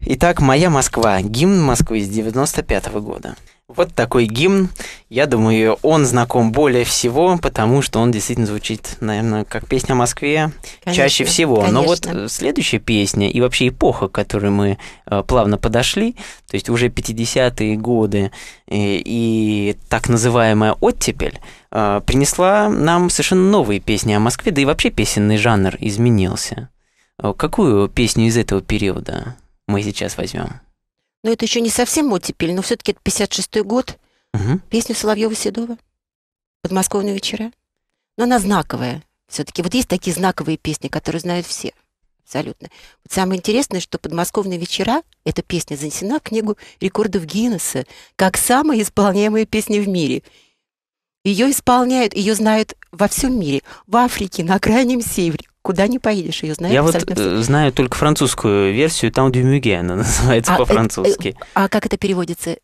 [SPEAKER 1] Итак, «Моя Москва», гимн Москвы с 95 -го года. Вот такой гимн. Я думаю, он знаком более всего, потому что он действительно звучит, наверное, как песня о Москве конечно, чаще всего. Конечно. Но вот э, следующая песня и вообще эпоха, к которой мы э, плавно подошли, то есть уже 50-е годы и, э, и так называемая «Оттепель», принесла нам совершенно новые песни о Москве, да и вообще песенный жанр изменился. Какую песню из этого периода мы сейчас возьмем?
[SPEAKER 2] но это еще не совсем оттепель, но все-таки это 56-й год, угу. песню Соловьева-Седова «Подмосковные вечера». Но она знаковая все-таки. Вот есть такие знаковые песни, которые знают все. Абсолютно. Вот самое интересное, что «Подмосковные вечера» эта песня занесена в книгу рекордов Гиннесса как самая исполняемая песня в мире. Ее исполняют, ее знают во всем мире. В Африке, на Крайнем Севере, никуда не поедешь ее, знаешь? Я вот э,
[SPEAKER 1] все. знаю только французскую версию, там Дюмюге она называется а, э, по-французски. Э, э,
[SPEAKER 2] а как это переводится?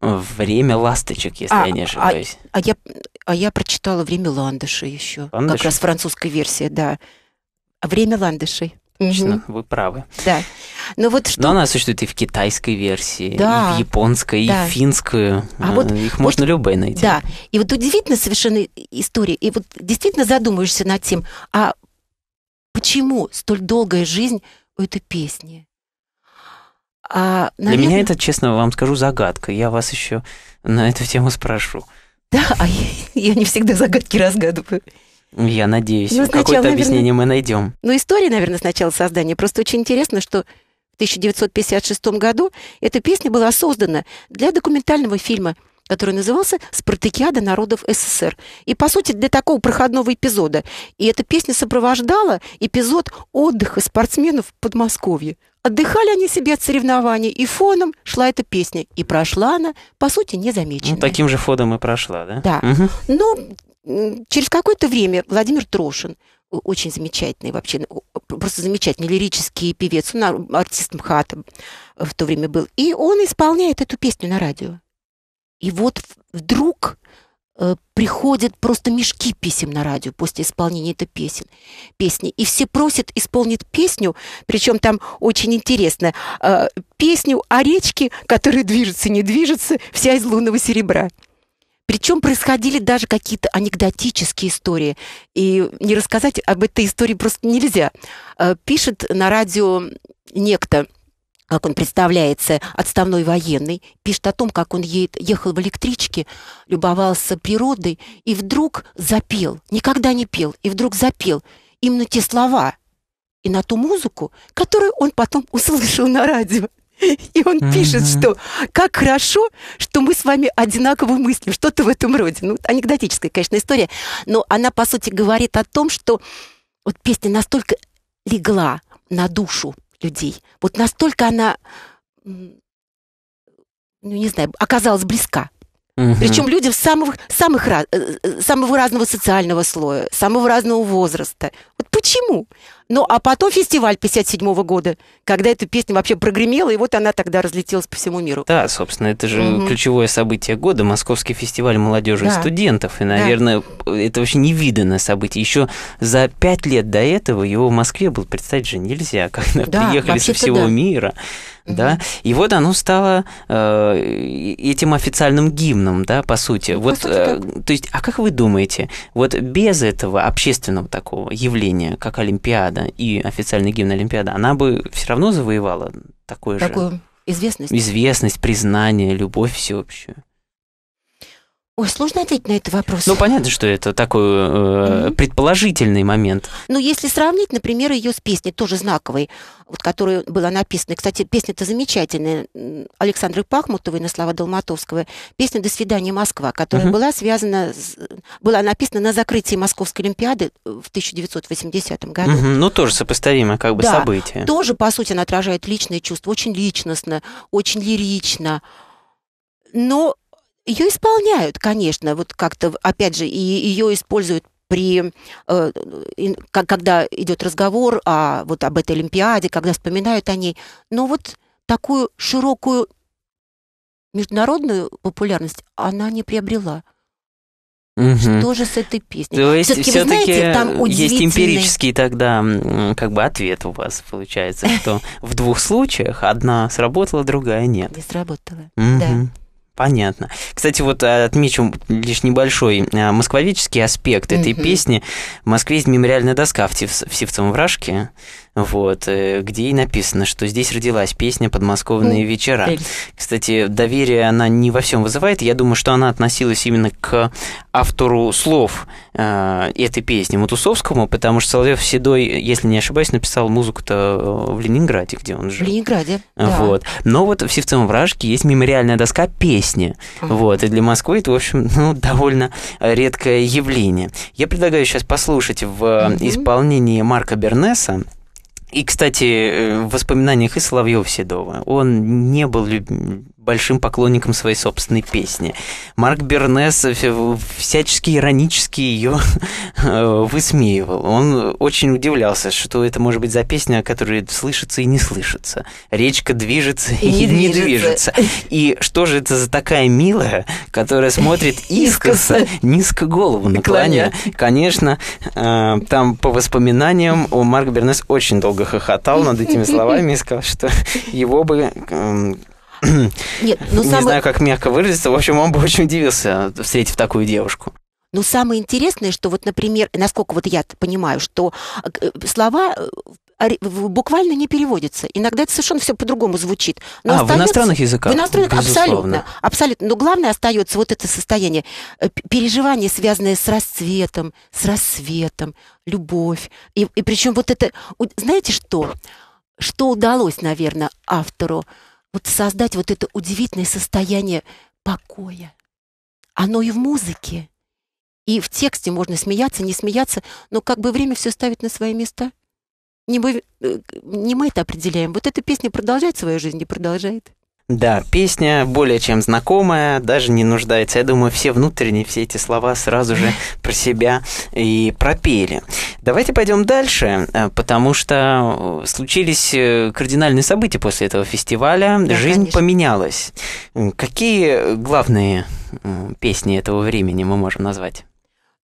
[SPEAKER 1] Время ласточек, если а, я не а, ошибаюсь.
[SPEAKER 2] А, а, я, а я прочитала время ландышей еще. Как раз французская версия, да. Время ландышей. Точно, угу. вы правы. Да. Ну Но, вот
[SPEAKER 1] что... Но она существует и в китайской версии, да, и в японской, да. и в финскую. А вот, Их можно вот, любые найти. Да.
[SPEAKER 2] И вот удивительно совершенно история. И вот действительно задумаешься над тем, а почему столь долгая жизнь у этой песни? А, наверное... Для меня это,
[SPEAKER 1] честно вам скажу, загадка. Я вас еще на эту тему спрошу.
[SPEAKER 2] Да, а я, я не всегда загадки разгадываю.
[SPEAKER 1] Я надеюсь, ну, какое-то наверное... объяснение мы найдем.
[SPEAKER 2] Ну, история, наверное, сначала создания. Просто очень интересно, что в 1956 году эта песня была создана для документального фильма, который назывался «Спартакиада народов СССР». И, по сути, для такого проходного эпизода. И эта песня сопровождала эпизод отдыха спортсменов в Подмосковье. Отдыхали они себе от соревнований, и фоном шла эта песня. И прошла она, по сути, незамеченная. Ну, таким
[SPEAKER 1] же фоном и прошла, да? Да. Угу.
[SPEAKER 2] Но Через какое-то время Владимир Трошин, очень замечательный вообще, просто замечательный лирический певец, он артист МХАТа э, в то время был, и он исполняет эту песню на радио. И вот вдруг э, приходят просто мешки писем на радио после исполнения этой песен, песни. И все просят исполнить песню, причем там очень интересно, э, песню о речке, которая движется, не движется, вся из лунного серебра. Причем происходили даже какие-то анекдотические истории. И не рассказать об этой истории просто нельзя. Э, пишет на радио некто, как он представляется, отставной военный, пишет о том, как он едет, ехал в электричке, любовался природой и вдруг запел, никогда не пел, и вдруг запел именно те слова и на ту музыку, которую он потом услышал на радио. И он uh-huh. пишет, что как хорошо, что мы с вами одинаково мыслим, что-то в этом роде. Ну, анекдотическая, конечно, история, но она, по сути, говорит о том, что вот песня настолько легла на душу людей, вот настолько она, ну, не знаю, оказалась близка Угу. Причем люди самых, самых, э, э, самого разного социального слоя, самого разного возраста. Вот почему? Ну, а потом фестиваль 57 года, когда эта песня вообще прогремела, и вот она тогда разлетелась по
[SPEAKER 1] всему миру. Да, собственно, это же угу. ключевое событие года, Московский фестиваль молодежи да. и студентов. И, наверное, да. это вообще невиданное событие. Еще за пять лет до этого его в Москве было представить же нельзя, когда да, приехали со всего да. мира да, и вот оно стало э, этим официальным гимном, да, по сути. Ну, по вот, сути, э, то есть, а как вы думаете, вот без этого общественного такого явления, как Олимпиада и официальный гимн Олимпиада, она бы все равно завоевала такое Такую
[SPEAKER 2] же... Известность.
[SPEAKER 1] Известность, признание, любовь всеобщую.
[SPEAKER 2] Ой, сложно ответить на этот вопрос.
[SPEAKER 1] Ну, понятно, что это такой э, mm-hmm. предположительный момент.
[SPEAKER 2] Ну, если сравнить, например, ее с песней, тоже знаковой, вот, которая была написана. Кстати, песня-то замечательная, Александры Пахмутовой на слова Долматовского. Песня «До свидания, Москва», которая mm-hmm. была связана, с, была написана на закрытии Московской Олимпиады э, в 1980 году.
[SPEAKER 1] Mm-hmm. Ну, тоже сопоставимое как бы да, событие. тоже,
[SPEAKER 2] по сути, она отражает личные чувства, очень личностно, очень лирично. Но ее исполняют, конечно, вот как-то, опять же, и ее используют при, э, когда идет разговор о, а вот об этой Олимпиаде, когда вспоминают о ней. Но вот такую широкую международную популярность она не приобрела.
[SPEAKER 1] Угу. Что же
[SPEAKER 2] с этой песней? То есть все-таки, все знаете, там удивительный... есть эмпирический
[SPEAKER 1] тогда как бы ответ у вас получается, что в двух случаях одна сработала, другая нет. Не сработала, да. Понятно. Кстати, вот э, отмечу лишь небольшой э, москвовический аспект этой mm-hmm. песни. В Москве есть мемориальная доска в, Сев- в Севцевом Вражке, вот, э, где и написано, что здесь родилась песня «Подмосковные ну, вечера». Кстати, доверие она не во всем вызывает. Я думаю, что она относилась именно к автору слов э, этой песни Матусовскому, потому что Соловьев Седой, если не ошибаюсь, написал музыку-то э, в Ленинграде, где он жил. В
[SPEAKER 2] Ленинграде. Вот.
[SPEAKER 1] Да. Но вот в Севцевом Вражке есть мемориальная доска песни. Ага. Вот. И для Москвы это, в общем, ну, довольно редкое явление. Я предлагаю сейчас послушать в э, исполнении Марка Бернеса и, кстати, э, в воспоминаниях и Соловьева Седова он не был любим большим поклонником своей собственной песни. Марк Бернес всячески иронически ее э, высмеивал. Он очень удивлялся, что это может быть за песня, которая слышится и не слышится. Речка движется и, и не, движется. И что же это за такая милая, которая смотрит искоса, низко голову наклоня? Конечно, э, там по воспоминаниям Марк Бернес очень долго хохотал над этими словами и сказал, что его бы эм,
[SPEAKER 2] Нет, ну, не самый... знаю,
[SPEAKER 1] как мягко выразиться. В общем, он бы очень удивился, встретив такую девушку.
[SPEAKER 2] Но самое интересное, что вот, например, насколько вот я понимаю, что э, слова э, буквально не переводится. Иногда это совершенно все по-другому звучит. Но а, остается... в иностранных языках? В иностранных, безусловно. абсолютно. Абсолютно. Но главное остается вот это состояние, э, переживание, связанное с расцветом, с рассветом, любовь. И, и причем вот это... Знаете что? Что удалось, наверное, автору? вот создать вот это удивительное состояние покоя. Оно и в музыке, и в тексте можно смеяться, не смеяться, но как бы время все ставить на свои места. Не мы, э, не мы это определяем. Вот эта песня продолжает свою жизнь, не продолжает.
[SPEAKER 1] Да, песня более чем знакомая, даже не нуждается. Я думаю, все внутренние все эти слова сразу же про себя и пропели. Давайте пойдем дальше, э, потому что э, случились э, кардинальные события после этого фестиваля. Да, Жизнь конечно. поменялась. Какие главные песни этого времени мы можем назвать?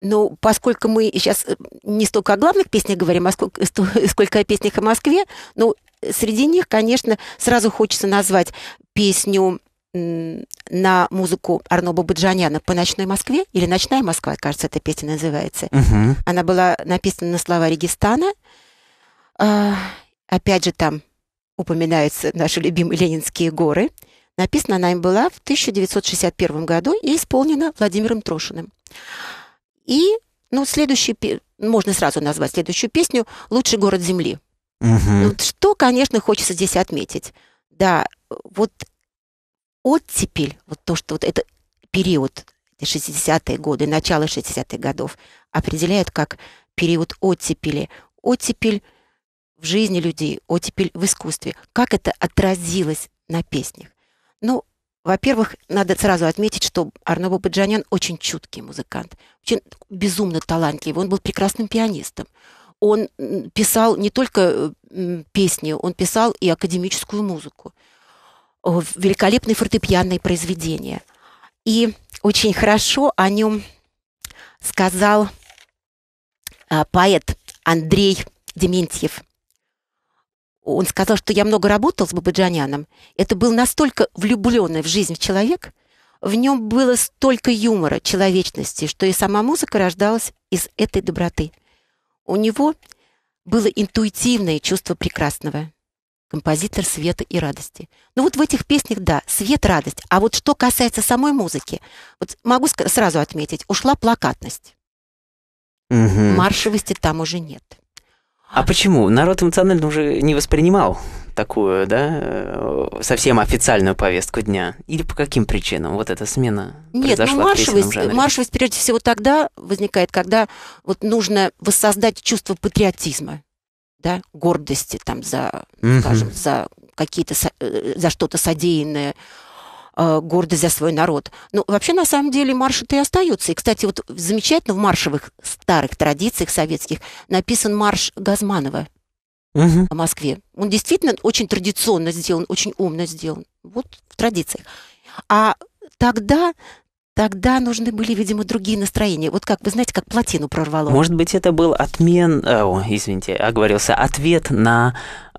[SPEAKER 2] Ну, поскольку мы сейчас не столько о главных песнях говорим, а сколько, сколько о песнях о Москве, ну, среди них, конечно, сразу хочется назвать песню на музыку Арноба Баджаняна «По ночной Москве» или «Ночная Москва», кажется, эта песня называется. Угу. Она была написана на слова Регистана. А, опять же, там упоминаются наши любимые Ленинские горы. Написана она им была в 1961 году и исполнена Владимиром Трошиным. И, ну, следующий, можно сразу назвать следующую песню «Лучший город Земли». Угу. Ну, вот что, конечно, хочется здесь отметить. Да, вот оттепель, вот то, что вот это период 60-е годы, начало 60-х годов, определяют как период оттепели. Оттепель в жизни людей, оттепель в искусстве. Как это отразилось на песнях? Ну, во-первых, надо сразу отметить, что Арно Бабаджанян очень чуткий музыкант, очень безумно талантливый. Он был прекрасным пианистом он писал не только э, песни, он писал и академическую музыку, э, великолепные фортепианные произведения. И очень хорошо о нем сказал а, поэт Андрей Дементьев. Он сказал, что я много работал с Бабаджаняном. Это был настолько влюбленный в жизнь человек, в нем было столько юмора, человечности, что и сама музыка рождалась из этой доброты. У него было интуитивное чувство прекрасного. Композитор света и радости. Ну вот в этих песнях, да, свет, радость. А вот что касается самой музыки, вот могу сразу отметить, ушла плакатность. Угу. Маршевости там уже нет.
[SPEAKER 1] А почему? Народ эмоционально уже не воспринимал такую, да, э, совсем официальную повестку дня? Или по каким причинам вот эта смена Нет, ну, произошла ну, маршевость, в маршевость
[SPEAKER 2] прежде всего тогда возникает, когда вот нужно воссоздать чувство патриотизма, да, гордости там за, угу. скажем, за какие-то, э, за что-то содеянное, Э, гордость за свой народ. Но ну, вообще, на самом деле, марши-то и остаются. И, кстати, вот замечательно в маршевых старых традициях советских написан марш Газманова угу. в Москве. Он действительно очень традиционно сделан, очень умно сделан. Вот в традициях. А тогда Тогда нужны были, видимо, другие настроения. Вот как, вы знаете, как плотину прорвало. Может
[SPEAKER 1] быть, это был отмен, э, о, извините, оговорился, ответ на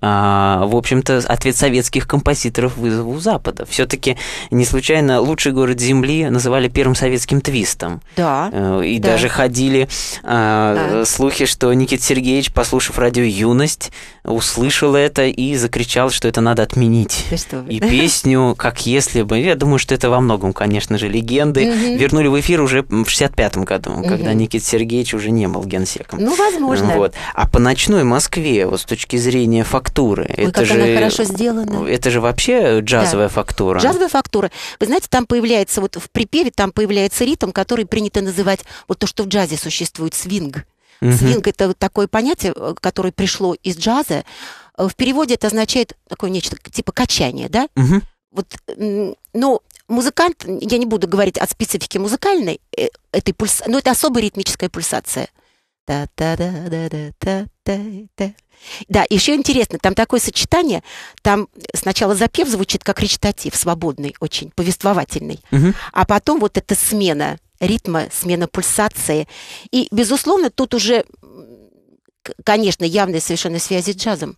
[SPEAKER 1] а, в общем-то, ответ советских композиторов вызову Запада. Все-таки не случайно лучший город Земли называли первым советским твистом. Да. Э, и да. даже ходили а, да. слухи, что Никит Сергеевич, послушав радио «Юность», услышал это и закричал, что это надо отменить.
[SPEAKER 2] И песню
[SPEAKER 1] «Как если бы...» Я думаю, что это во многом, конечно же, легенды. Угу. Вернули в эфир уже в 65-м году, угу. когда Никит Сергеевич уже не был генсеком. Ну, возможно. Вот. А по ночной Москве, вот с точки зрения фактов, фактуры. Ой, это же, она хорошо сделана. Это же вообще джазовая да. фактура. Джазовая
[SPEAKER 2] фактура. Вы знаете, там появляется, вот в припеве там появляется ритм, который принято называть, вот то, что в джазе существует, свинг. Угу. Свинг – это такое понятие, э, которое пришло из джаза. Э, в переводе это означает такое нечто типа качание, да? Угу. Вот, но музыкант, я не буду говорить о специфике музыкальной э, этой пульс, но это особая ритмическая пульсация. Да, еще интересно, там такое сочетание, там сначала запев звучит как речитатив, свободный очень, повествовательный, угу. а потом вот эта смена ритма, смена пульсации. И, безусловно, тут уже, конечно, явные совершенно связи с джазом.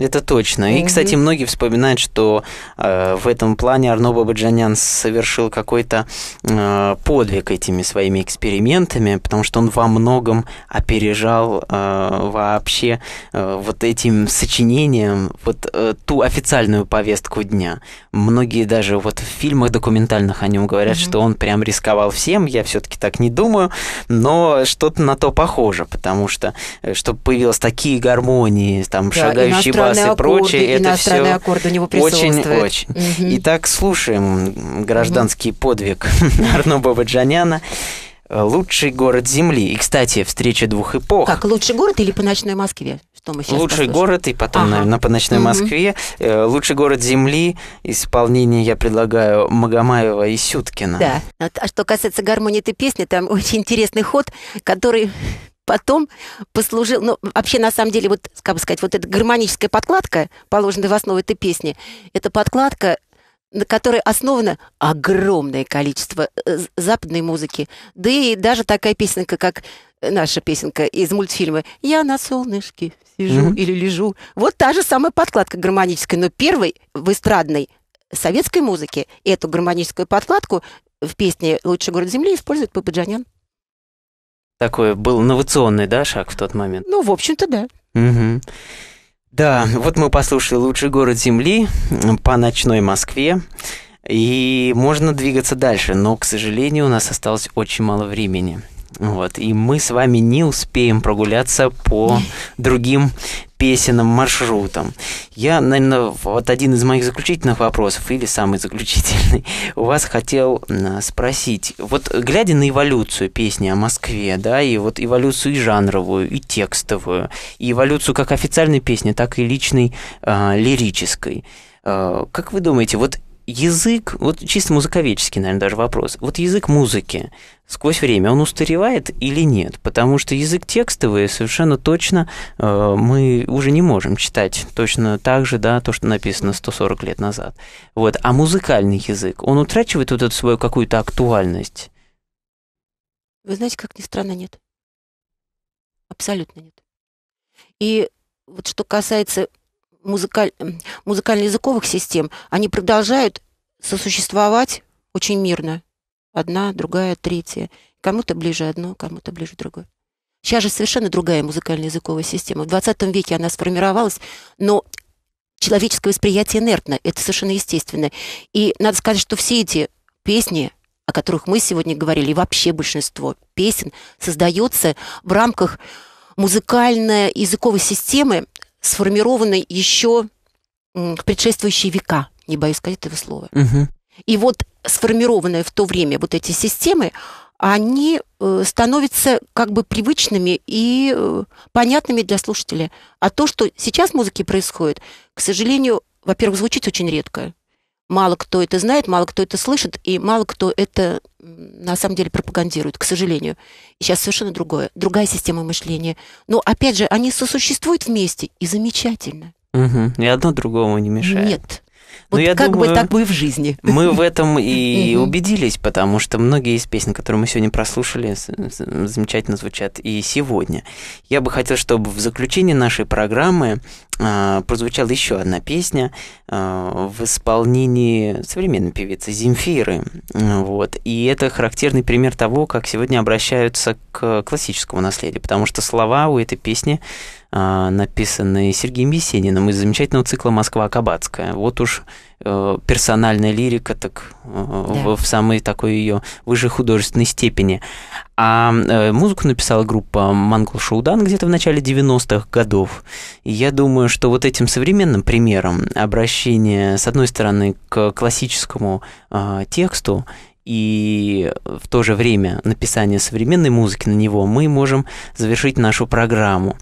[SPEAKER 1] Это точно. И, кстати, многие вспоминают, что э, в этом плане Арно Бабаджанян совершил какой-то э, подвиг этими своими экспериментами, потому что он во многом опережал э, вообще э, вот этим сочинением вот э, ту официальную повестку дня. Многие даже вот в фильмах документальных о нем говорят, mm-hmm. что он прям рисковал всем. Я все-таки так не думаю, но что-то на то похоже, потому что э, чтобы появилось такие гармонии, там да, шагающие бас и прочее. Аккорды, это все аккорды у него присутствуют. Очень-очень. Угу. Итак, слушаем гражданский угу. подвиг Арно Бабаджаняна. Лучший город Земли. И, кстати, встреча двух эпох.
[SPEAKER 2] Как лучший город или по ночной Москве? Что мы
[SPEAKER 1] сейчас Лучший послушаем? город и потом, ага. наверное, по ночной угу. Москве. Э, лучший город Земли. Исполнение я предлагаю Магомаева и Сюткина.
[SPEAKER 2] Да. А что касается гармонии этой песни, там очень интересный ход, который потом послужил... Ну, вообще, на самом деле, вот, как бы сказать, вот эта гармоническая подкладка, положенная в основу этой песни, эта подкладка на которой основано огромное количество э, западной музыки. Да и даже такая песенка, как э, наша песенка из мультфильма «Я на солнышке сижу mm-hmm. или лежу». Вот та же самая подкладка гармоническая, но первой в эстрадной советской музыке эту гармоническую подкладку в песне «Лучший город Земли» использует Пападжанян
[SPEAKER 1] такой был инновационный, да, шаг в тот момент? Ну, в общем-то, да. Угу. Да, вот мы послушали «Лучший город Земли» по ночной Москве. И можно двигаться дальше, но, к сожалению, у нас осталось очень мало времени. Вот. И мы с вами не успеем прогуляться по другим песенным маршрутам. Я, наверное, вот один из моих заключительных вопросов, или самый заключительный, у вас хотел спросить. Вот глядя на эволюцию песни о Москве, да, и вот эволюцию и жанровую, и текстовую, и эволюцию как официальной песни, так и личной, э, лирической, э, как вы думаете, вот язык, вот чисто музыковедческий, наверное, даже вопрос. Вот язык музыки сквозь время, он устаревает или нет? Потому что язык текстовый совершенно точно э, мы уже не можем читать точно так же, да, то, что написано 140 лет назад. Вот. А музыкальный язык, он утрачивает вот эту свою какую-то актуальность?
[SPEAKER 2] Вы знаете, как ни странно, нет. Абсолютно нет. И вот что касается музыкаль... музыкально-языковых систем, они продолжают сосуществовать очень мирно. Одна, другая, третья. Кому-то ближе одно, кому-то ближе другое. Сейчас же совершенно другая музыкально-языковая система. В 20 веке она сформировалась, но человеческое восприятие инертно. Это совершенно естественно. И надо сказать, что все эти песни, о которых мы сегодня говорили, и вообще большинство песен создается в рамках музыкально-языковой системы, сформированы еще в предшествующие века, не боюсь сказать этого слова. Угу. И вот сформированные в то время вот эти системы, они э, становятся как бы привычными и э, понятными для слушателя. А то, что сейчас в музыке происходит, к сожалению, во-первых, звучит очень редко мало кто это знает, мало кто это слышит, и мало кто это на самом деле пропагандирует, к сожалению. Сейчас совершенно другое, другая система мышления. Но опять же, они сосуществуют вместе, и замечательно.
[SPEAKER 1] Угу. И одно другому не мешает.
[SPEAKER 2] Нет, ну, вот я как думаю, бы так бы и в жизни.
[SPEAKER 1] Мы в этом и убедились, потому что многие из песен, которые мы сегодня прослушали, замечательно звучат и сегодня. Я бы хотел, чтобы в заключении нашей программы а, прозвучала еще одна песня а, в исполнении современной певицы Земфиры. Вот. И это характерный пример того, как сегодня обращаются к классическому наследию, потому что слова у этой песни а, написанный Сергеем Есениным из замечательного цикла «Москва Акабатская». Вот уж э, персональная лирика так э, да. в, в самой такой ее выше художественной степени. А э, музыку написала группа Мангл Шоудан где-то в начале 90-х годов. И я думаю, что вот этим современным примером обращения, с одной стороны, к классическому а, тексту и в то же время написание современной музыки на него, мы можем завершить нашу программу.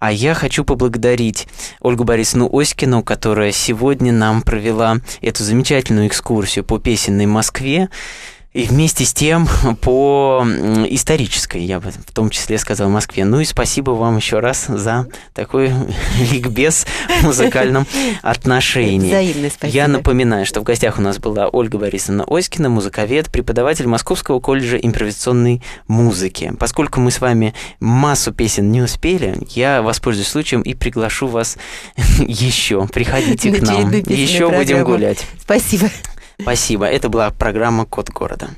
[SPEAKER 1] А я хочу поблагодарить Ольгу Борисовну Оськину, которая сегодня нам провела эту замечательную экскурсию по песенной Москве. И вместе с тем по исторической, я бы в том числе сказал, Москве. Ну и спасибо вам еще раз за такой ликбез в музыкальном отношении. Взаимно спасибо. Я напоминаю, что в гостях у нас была Ольга Борисовна Оськина, музыковед, преподаватель Московского колледжа импровизационной музыки. Поскольку мы с вами массу песен не успели, я воспользуюсь случаем и приглашу вас еще. Приходите к нам. Еще будем гулять. Спасибо. Спасибо. Это была программа «Код города».